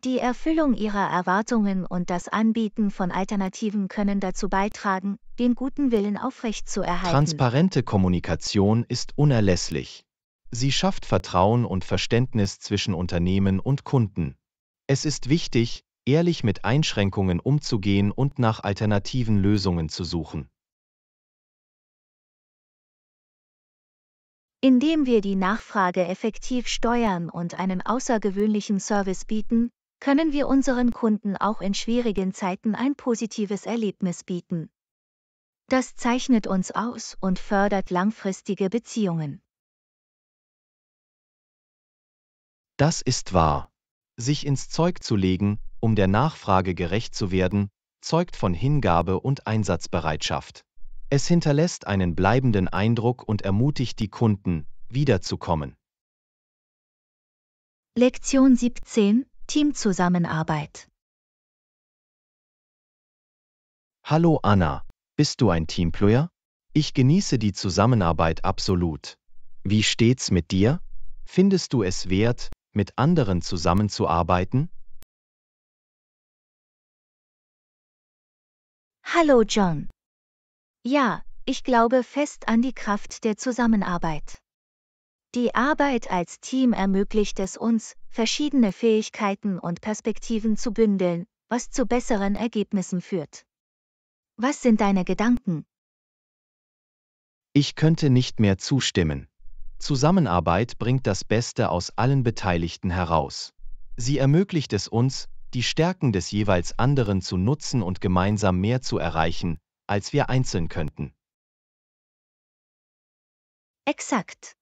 Speaker 1: Die Erfüllung ihrer Erwartungen und das Anbieten von Alternativen können dazu beitragen, den guten Willen aufrechtzuerhalten. Transparente
Speaker 2: Kommunikation ist unerlässlich. Sie schafft Vertrauen und Verständnis zwischen Unternehmen und Kunden. Es ist wichtig, ehrlich mit Einschränkungen umzugehen und nach alternativen Lösungen zu suchen.
Speaker 1: Indem wir die Nachfrage effektiv steuern und einen außergewöhnlichen Service bieten, können wir unseren Kunden auch in schwierigen Zeiten ein positives Erlebnis bieten. Das zeichnet uns aus und fördert langfristige Beziehungen.
Speaker 2: Das ist wahr. Sich ins Zeug zu legen, um der Nachfrage gerecht zu werden, zeugt von Hingabe und Einsatzbereitschaft. Es hinterlässt einen bleibenden Eindruck und ermutigt die Kunden, wiederzukommen.
Speaker 1: Lektion 17 Teamzusammenarbeit
Speaker 2: Hallo Anna, bist du ein Teamplayer? Ich genieße die Zusammenarbeit absolut. Wie steht's mit dir? Findest du es wert, mit anderen zusammenzuarbeiten?
Speaker 1: Hallo John. Ja, ich glaube fest an die Kraft der Zusammenarbeit. Die Arbeit als Team ermöglicht es uns, verschiedene Fähigkeiten und Perspektiven zu bündeln, was zu besseren Ergebnissen führt. Was sind deine Gedanken?
Speaker 2: Ich könnte nicht mehr zustimmen. Zusammenarbeit bringt das Beste aus allen Beteiligten heraus. Sie ermöglicht es uns, die Stärken des jeweils anderen zu nutzen und gemeinsam mehr zu erreichen, als wir einzeln könnten.
Speaker 1: Exakt.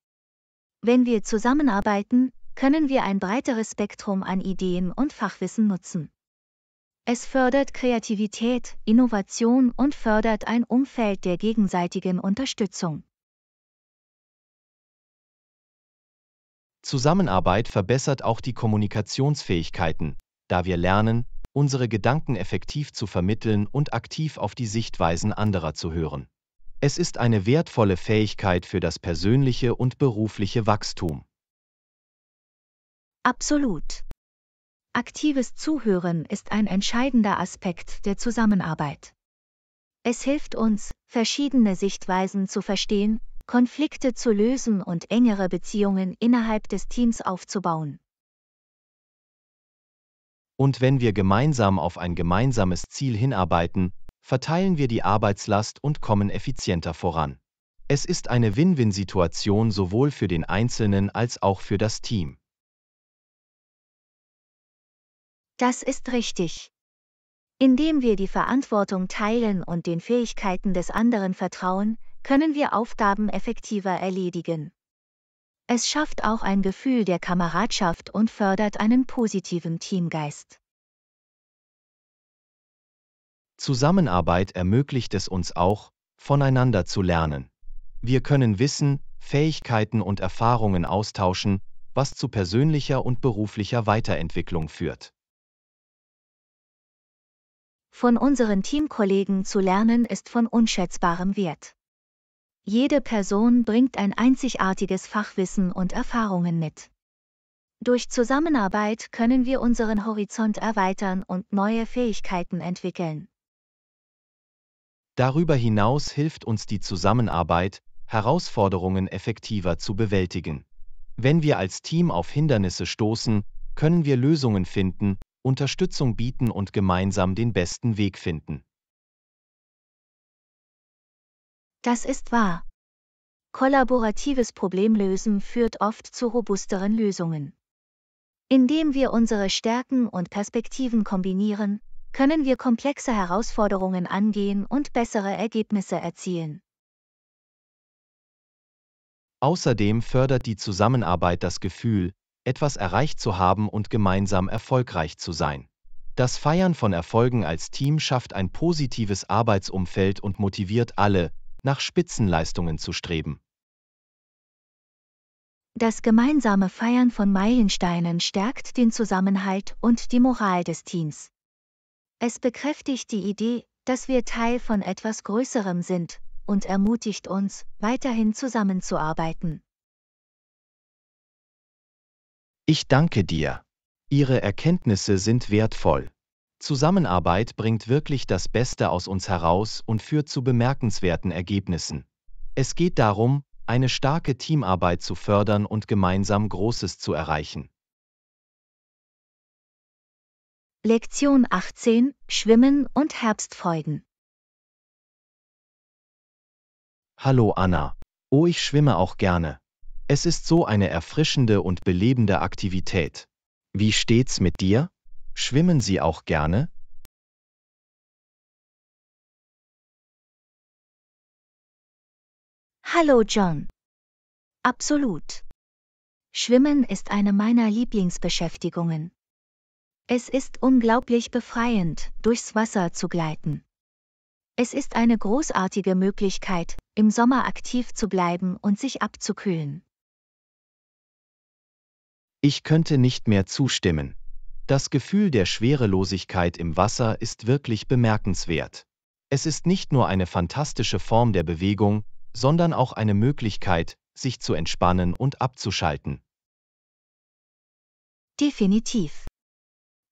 Speaker 1: Wenn wir zusammenarbeiten, können wir ein breiteres Spektrum an Ideen und Fachwissen nutzen. Es fördert Kreativität, Innovation und fördert ein Umfeld der gegenseitigen Unterstützung.
Speaker 2: Zusammenarbeit verbessert auch die Kommunikationsfähigkeiten, da wir lernen, unsere Gedanken effektiv zu vermitteln und aktiv auf die Sichtweisen anderer zu hören. Es ist eine wertvolle Fähigkeit für das persönliche und berufliche Wachstum. Absolut.
Speaker 1: Aktives Zuhören ist ein entscheidender Aspekt der Zusammenarbeit. Es hilft uns, verschiedene Sichtweisen zu verstehen, Konflikte zu lösen und engere Beziehungen innerhalb des Teams aufzubauen.
Speaker 2: Und wenn wir gemeinsam auf ein gemeinsames Ziel hinarbeiten, verteilen wir die Arbeitslast und kommen effizienter voran. Es ist eine Win-Win-Situation sowohl für den Einzelnen als auch für das Team.
Speaker 1: Das ist richtig. Indem wir die Verantwortung teilen und den Fähigkeiten des anderen vertrauen, können wir Aufgaben effektiver erledigen. Es schafft auch ein Gefühl der Kameradschaft und fördert einen positiven Teamgeist.
Speaker 2: Zusammenarbeit ermöglicht es uns auch, voneinander zu lernen. Wir können Wissen, Fähigkeiten und Erfahrungen austauschen, was zu persönlicher und beruflicher Weiterentwicklung führt.
Speaker 1: Von unseren Teamkollegen zu lernen ist von unschätzbarem Wert. Jede Person bringt ein einzigartiges Fachwissen und Erfahrungen mit. Durch Zusammenarbeit können wir unseren Horizont erweitern und neue Fähigkeiten entwickeln.
Speaker 2: Darüber hinaus hilft uns die Zusammenarbeit, Herausforderungen effektiver zu bewältigen. Wenn wir als Team auf Hindernisse stoßen, können wir Lösungen finden, Unterstützung bieten und gemeinsam den besten Weg finden.
Speaker 3: Das ist wahr. Kollaboratives
Speaker 1: Problemlösen führt oft zu robusteren Lösungen. Indem wir unsere Stärken und Perspektiven kombinieren, können wir komplexe Herausforderungen angehen und bessere Ergebnisse erzielen.
Speaker 2: Außerdem fördert die Zusammenarbeit das Gefühl, etwas erreicht zu haben und gemeinsam erfolgreich zu sein. Das Feiern von Erfolgen als Team schafft ein positives Arbeitsumfeld und motiviert alle, nach Spitzenleistungen zu streben.
Speaker 1: Das gemeinsame Feiern von Meilensteinen stärkt den Zusammenhalt und die Moral des Teams. Es bekräftigt die Idee, dass wir Teil von etwas Größerem sind und ermutigt uns, weiterhin zusammenzuarbeiten.
Speaker 2: Ich danke dir. Ihre Erkenntnisse sind wertvoll. Zusammenarbeit bringt wirklich das Beste aus uns heraus und führt zu bemerkenswerten Ergebnissen. Es geht darum, eine starke Teamarbeit zu fördern und gemeinsam Großes zu erreichen.
Speaker 1: Lektion 18 Schwimmen und Herbstfreuden
Speaker 2: Hallo Anna. Oh, ich schwimme auch gerne. Es ist so eine erfrischende und belebende Aktivität. Wie steht's mit dir? Schwimmen Sie auch gerne?
Speaker 3: Hallo John.
Speaker 1: Absolut. Schwimmen ist eine meiner Lieblingsbeschäftigungen. Es ist unglaublich befreiend, durchs Wasser zu gleiten. Es ist eine großartige Möglichkeit, im Sommer aktiv zu bleiben und sich abzukühlen.
Speaker 2: Ich könnte nicht mehr zustimmen. Das Gefühl der Schwerelosigkeit im Wasser ist wirklich bemerkenswert. Es ist nicht nur eine fantastische Form der Bewegung, sondern auch eine Möglichkeit, sich zu entspannen und abzuschalten.
Speaker 1: Definitiv.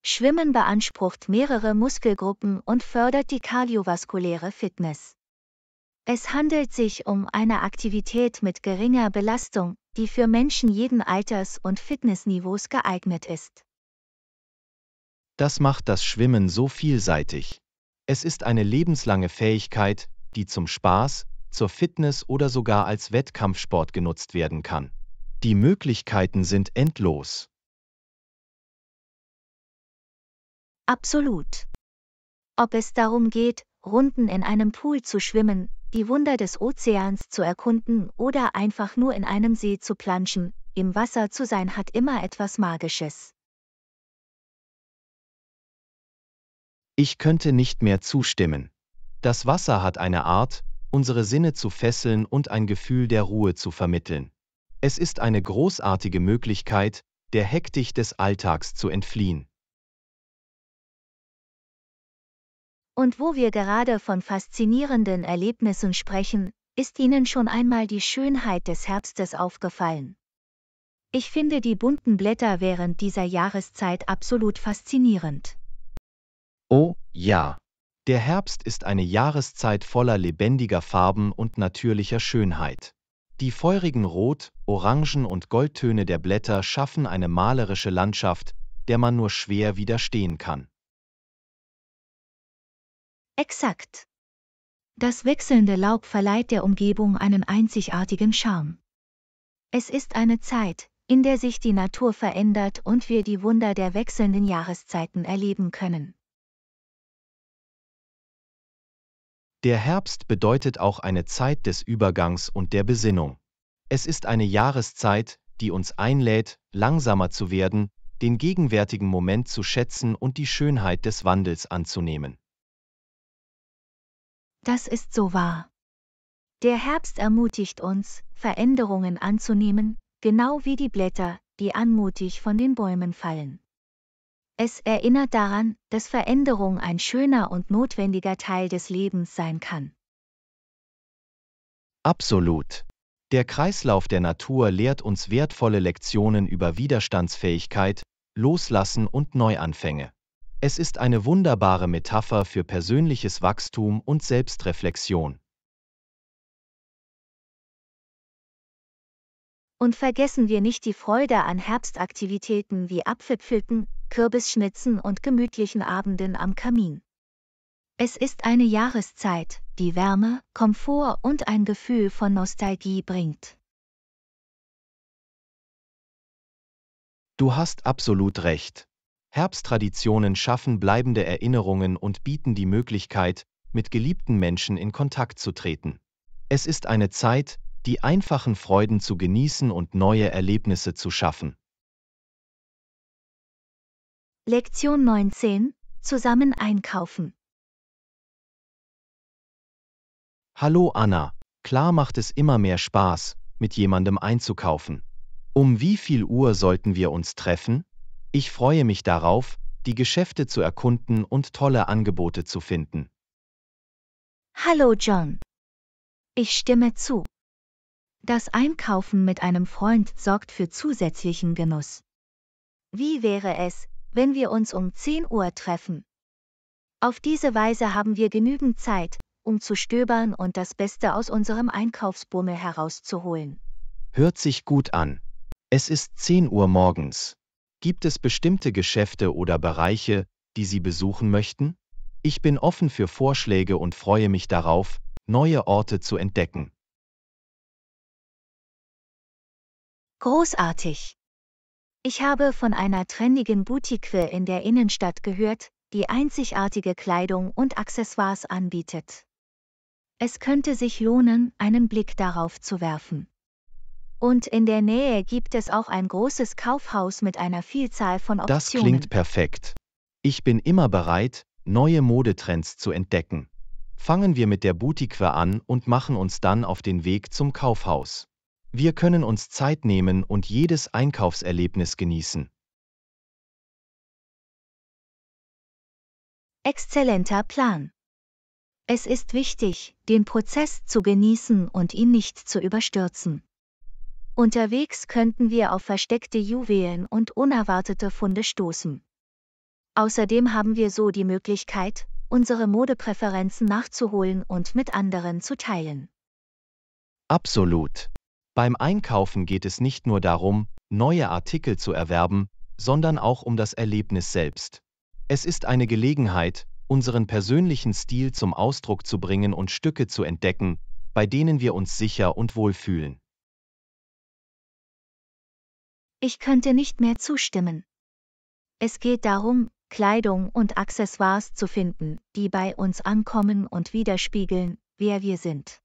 Speaker 1: Schwimmen beansprucht mehrere Muskelgruppen und fördert die kardiovaskuläre Fitness. Es handelt sich um eine Aktivität mit geringer Belastung, die für Menschen jeden Alters und Fitnessniveaus geeignet ist.
Speaker 2: Das macht das Schwimmen so vielseitig. Es ist eine lebenslange Fähigkeit, die zum Spaß, zur Fitness oder sogar als Wettkampfsport genutzt werden kann. Die Möglichkeiten sind endlos.
Speaker 1: Absolut. Ob es darum geht, Runden in einem Pool zu schwimmen, die Wunder des Ozeans zu erkunden oder einfach nur in einem See zu planschen, im Wasser zu sein hat immer etwas Magisches.
Speaker 2: Ich könnte nicht mehr zustimmen. Das Wasser hat eine Art, unsere Sinne zu fesseln und ein Gefühl der Ruhe zu vermitteln. Es ist eine großartige Möglichkeit, der Hektik des Alltags zu entfliehen.
Speaker 1: Und wo wir gerade von faszinierenden Erlebnissen sprechen, ist Ihnen schon einmal die Schönheit des Herbstes aufgefallen. Ich finde die bunten Blätter während dieser Jahreszeit absolut faszinierend.
Speaker 2: Oh ja, der Herbst ist eine Jahreszeit voller lebendiger Farben und natürlicher Schönheit. Die feurigen Rot-, Orangen- und Goldtöne der Blätter schaffen eine malerische Landschaft, der man nur schwer widerstehen kann.
Speaker 1: Exakt. Das wechselnde Laub verleiht der Umgebung einen einzigartigen Charme. Es ist eine Zeit, in der sich die Natur verändert und wir die Wunder der wechselnden Jahreszeiten erleben können.
Speaker 2: Der Herbst bedeutet auch eine Zeit des Übergangs und der Besinnung. Es ist eine Jahreszeit, die uns einlädt, langsamer zu werden, den gegenwärtigen Moment zu schätzen und die Schönheit des Wandels anzunehmen.
Speaker 1: Das ist so wahr. Der Herbst ermutigt uns, Veränderungen anzunehmen, genau wie die Blätter, die anmutig von den Bäumen fallen. Es erinnert daran, dass Veränderung ein schöner und notwendiger Teil des Lebens sein kann.
Speaker 2: Absolut. Der Kreislauf der Natur lehrt uns wertvolle Lektionen über Widerstandsfähigkeit, Loslassen und Neuanfänge. Es ist eine wunderbare Metapher für persönliches Wachstum und Selbstreflexion.
Speaker 1: Und vergessen wir nicht die Freude an Herbstaktivitäten wie Apfelpflücken, Kürbisschnitzen und gemütlichen Abenden am Kamin. Es ist eine Jahreszeit, die Wärme, Komfort und ein Gefühl von Nostalgie bringt.
Speaker 2: Du hast absolut recht. Herbsttraditionen schaffen bleibende Erinnerungen und bieten die Möglichkeit, mit geliebten Menschen in Kontakt zu treten. Es ist eine Zeit, die einfachen Freuden zu genießen und neue Erlebnisse zu schaffen.
Speaker 1: Lektion 19. Zusammen einkaufen.
Speaker 2: Hallo Anna, klar macht es immer mehr Spaß, mit jemandem einzukaufen. Um wie viel Uhr sollten wir uns treffen? Ich freue mich darauf, die Geschäfte zu erkunden und tolle Angebote zu finden.
Speaker 1: Hallo John. Ich stimme zu. Das Einkaufen mit einem Freund sorgt für zusätzlichen Genuss. Wie wäre es, wenn wir uns um 10 Uhr treffen. Auf diese Weise haben wir genügend Zeit, um zu stöbern und das Beste aus unserem Einkaufsbummel herauszuholen.
Speaker 2: Hört sich gut an. Es ist 10 Uhr morgens. Gibt es bestimmte Geschäfte oder Bereiche, die Sie besuchen möchten? Ich bin offen für Vorschläge und freue mich darauf, neue Orte zu entdecken.
Speaker 1: Großartig! Ich habe von einer trendigen Boutique in der Innenstadt gehört, die einzigartige Kleidung und Accessoires anbietet. Es könnte sich lohnen, einen Blick darauf zu werfen. Und in der Nähe gibt es auch ein großes Kaufhaus mit einer Vielzahl von Optionen. Das klingt
Speaker 2: perfekt. Ich bin immer bereit, neue Modetrends zu entdecken. Fangen wir mit der Boutique an und machen uns dann auf den Weg zum Kaufhaus. Wir können uns Zeit nehmen und jedes Einkaufserlebnis genießen.
Speaker 1: Exzellenter Plan. Es ist wichtig, den Prozess zu genießen und ihn nicht zu überstürzen. Unterwegs könnten wir auf versteckte Juwelen und unerwartete Funde stoßen. Außerdem haben wir so die Möglichkeit, unsere Modepräferenzen nachzuholen und mit anderen zu teilen.
Speaker 2: Absolut. Beim Einkaufen geht es nicht nur darum, neue Artikel zu erwerben, sondern auch um das Erlebnis selbst. Es ist eine Gelegenheit, unseren persönlichen Stil zum Ausdruck zu bringen und Stücke zu entdecken, bei denen wir uns sicher und wohl fühlen.
Speaker 1: Ich könnte nicht mehr zustimmen. Es geht darum, Kleidung und Accessoires zu finden, die bei uns ankommen und widerspiegeln, wer wir sind.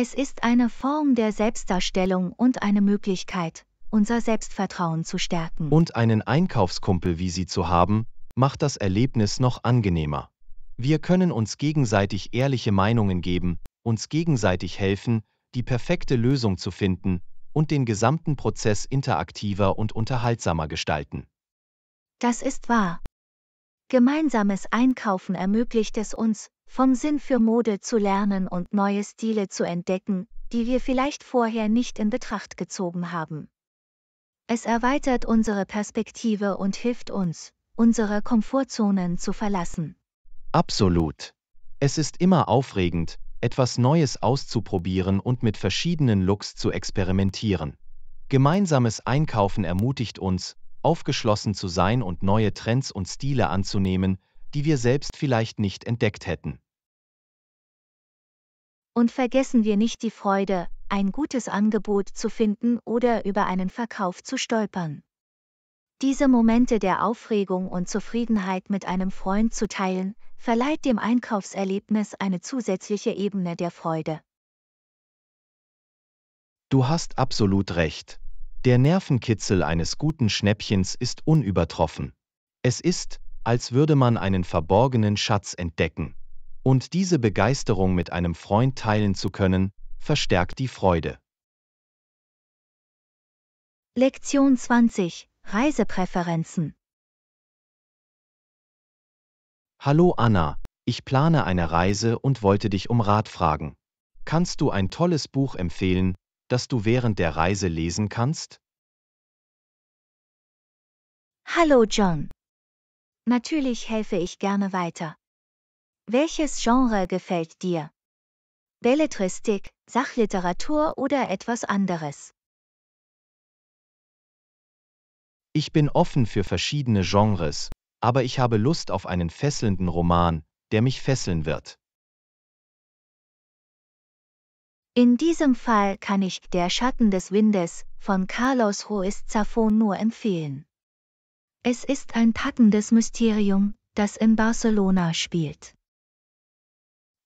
Speaker 1: Es ist eine Form der Selbstdarstellung und eine Möglichkeit, unser Selbstvertrauen zu stärken.
Speaker 2: Und einen Einkaufskumpel wie Sie zu haben, macht das Erlebnis noch angenehmer. Wir können uns gegenseitig ehrliche Meinungen geben, uns gegenseitig helfen, die perfekte Lösung zu finden und den gesamten Prozess interaktiver und unterhaltsamer gestalten.
Speaker 1: Das ist wahr. Gemeinsames Einkaufen ermöglicht es uns, vom Sinn für Mode zu lernen und neue Stile zu entdecken, die wir vielleicht vorher nicht in Betracht gezogen haben. Es erweitert unsere Perspektive und hilft uns, unsere Komfortzonen zu verlassen.
Speaker 2: Absolut. Es ist immer aufregend, etwas Neues auszuprobieren und mit verschiedenen Looks zu experimentieren. Gemeinsames Einkaufen ermutigt uns, aufgeschlossen zu sein und neue Trends und Stile anzunehmen, die wir selbst vielleicht nicht entdeckt hätten.
Speaker 1: Und vergessen wir nicht die Freude, ein gutes Angebot zu finden oder über einen Verkauf zu stolpern. Diese Momente der Aufregung und Zufriedenheit mit einem Freund zu teilen, verleiht dem Einkaufserlebnis eine zusätzliche Ebene der Freude.
Speaker 2: Du hast absolut recht. Der Nervenkitzel eines guten Schnäppchens ist unübertroffen. Es ist, als würde man einen verborgenen Schatz entdecken. Und diese Begeisterung mit einem Freund teilen zu können, verstärkt die Freude.
Speaker 1: Lektion 20 Reisepräferenzen
Speaker 2: Hallo Anna, ich plane eine Reise und wollte dich um Rat fragen. Kannst du ein tolles Buch empfehlen, das du während der Reise lesen kannst?
Speaker 1: Hallo John, Natürlich helfe ich gerne weiter. Welches Genre gefällt dir? Belletristik, Sachliteratur oder etwas anderes?
Speaker 2: Ich bin offen für verschiedene Genres, aber ich habe Lust auf einen fesselnden Roman, der mich fesseln wird.
Speaker 1: In diesem Fall kann ich Der Schatten des Windes von Carlos Ruiz Zafón nur empfehlen. Es ist ein packendes Mysterium, das in Barcelona spielt.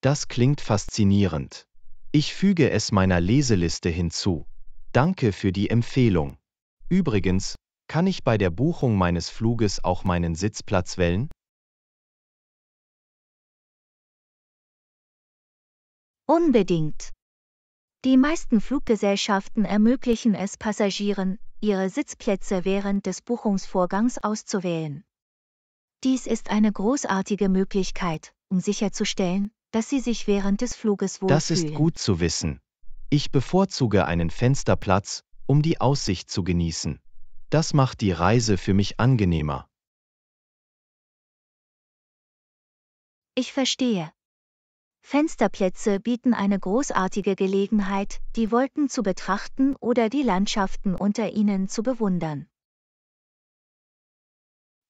Speaker 2: Das klingt faszinierend. Ich füge es meiner Leseliste hinzu. Danke für die Empfehlung. Übrigens, kann ich bei der Buchung meines Fluges auch meinen Sitzplatz wählen?
Speaker 1: Unbedingt. Die meisten Fluggesellschaften ermöglichen es Passagieren, ihre Sitzplätze während des Buchungsvorgangs auszuwählen. Dies ist eine großartige Möglichkeit, um sicherzustellen, dass Sie sich während des Fluges wohlfühlen. Das ist
Speaker 2: gut zu wissen. Ich bevorzuge einen Fensterplatz, um die Aussicht zu genießen. Das macht die Reise für mich angenehmer.
Speaker 1: Ich verstehe. Fensterplätze bieten eine großartige Gelegenheit, die Wolken zu betrachten oder die Landschaften unter ihnen zu bewundern.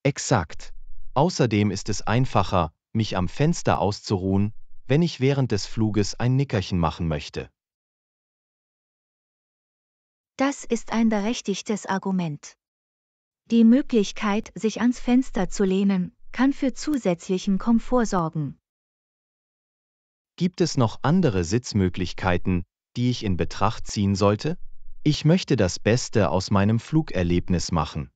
Speaker 2: Exakt. Außerdem ist es einfacher, mich am Fenster auszuruhen, wenn ich während des Fluges ein Nickerchen machen möchte.
Speaker 1: Das ist ein berechtigtes Argument. Die Möglichkeit, sich ans Fenster zu lehnen, kann für zusätzlichen Komfort sorgen.
Speaker 2: Gibt es noch andere Sitzmöglichkeiten, die ich in Betracht ziehen sollte? Ich möchte das Beste aus meinem Flugerlebnis machen.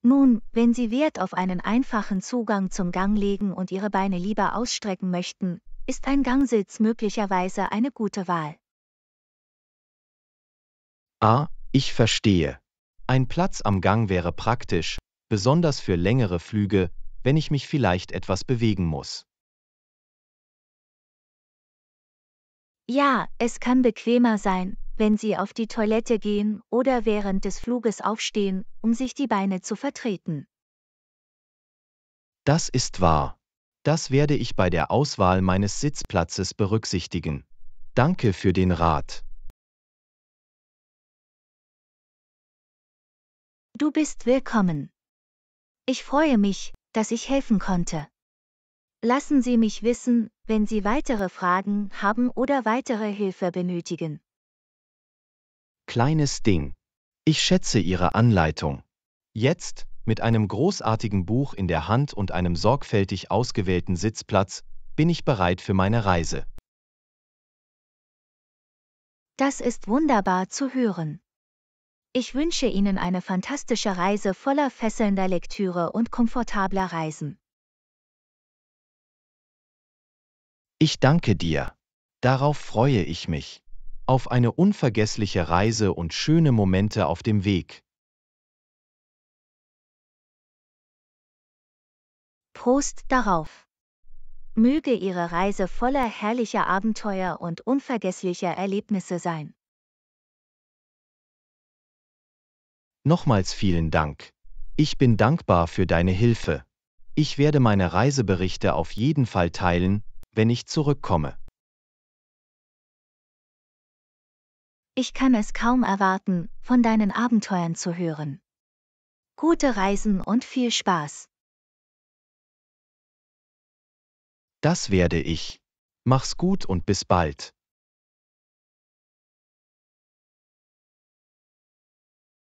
Speaker 1: Nun, wenn Sie Wert auf einen einfachen Zugang zum Gang legen und Ihre Beine lieber ausstrecken möchten, ist ein Gangsitz möglicherweise eine gute Wahl.
Speaker 2: Ah, ich verstehe. Ein Platz am Gang wäre praktisch, besonders für längere Flüge, wenn ich mich vielleicht etwas bewegen muss.
Speaker 1: Ja, es kann bequemer sein, wenn Sie auf die Toilette gehen oder während des Fluges aufstehen, um sich die Beine zu vertreten.
Speaker 2: Das ist wahr. Das werde ich bei der Auswahl meines Sitzplatzes berücksichtigen. Danke für den Rat.
Speaker 3: Du bist willkommen.
Speaker 1: Ich freue mich, dass ich helfen konnte. Lassen Sie mich wissen, wenn Sie weitere Fragen haben oder weitere Hilfe benötigen.
Speaker 2: Kleines Ding. Ich schätze Ihre Anleitung. Jetzt, mit einem großartigen Buch in der Hand und einem sorgfältig ausgewählten Sitzplatz, bin ich bereit für meine Reise.
Speaker 1: Das ist wunderbar zu hören. Ich wünsche Ihnen eine fantastische Reise voller fesselnder Lektüre und komfortabler Reisen.
Speaker 2: Ich danke dir. Darauf freue ich mich. Auf eine unvergessliche Reise und schöne Momente auf dem Weg.
Speaker 1: Prost darauf. Möge Ihre Reise voller herrlicher Abenteuer und unvergesslicher Erlebnisse sein.
Speaker 2: Nochmals vielen Dank. Ich bin dankbar für deine Hilfe. Ich werde meine Reiseberichte auf jeden Fall teilen, wenn ich zurückkomme.
Speaker 1: Ich kann es kaum erwarten, von deinen Abenteuern zu hören. Gute Reisen und viel Spaß.
Speaker 4: Das werde ich. Mach's gut und bis bald.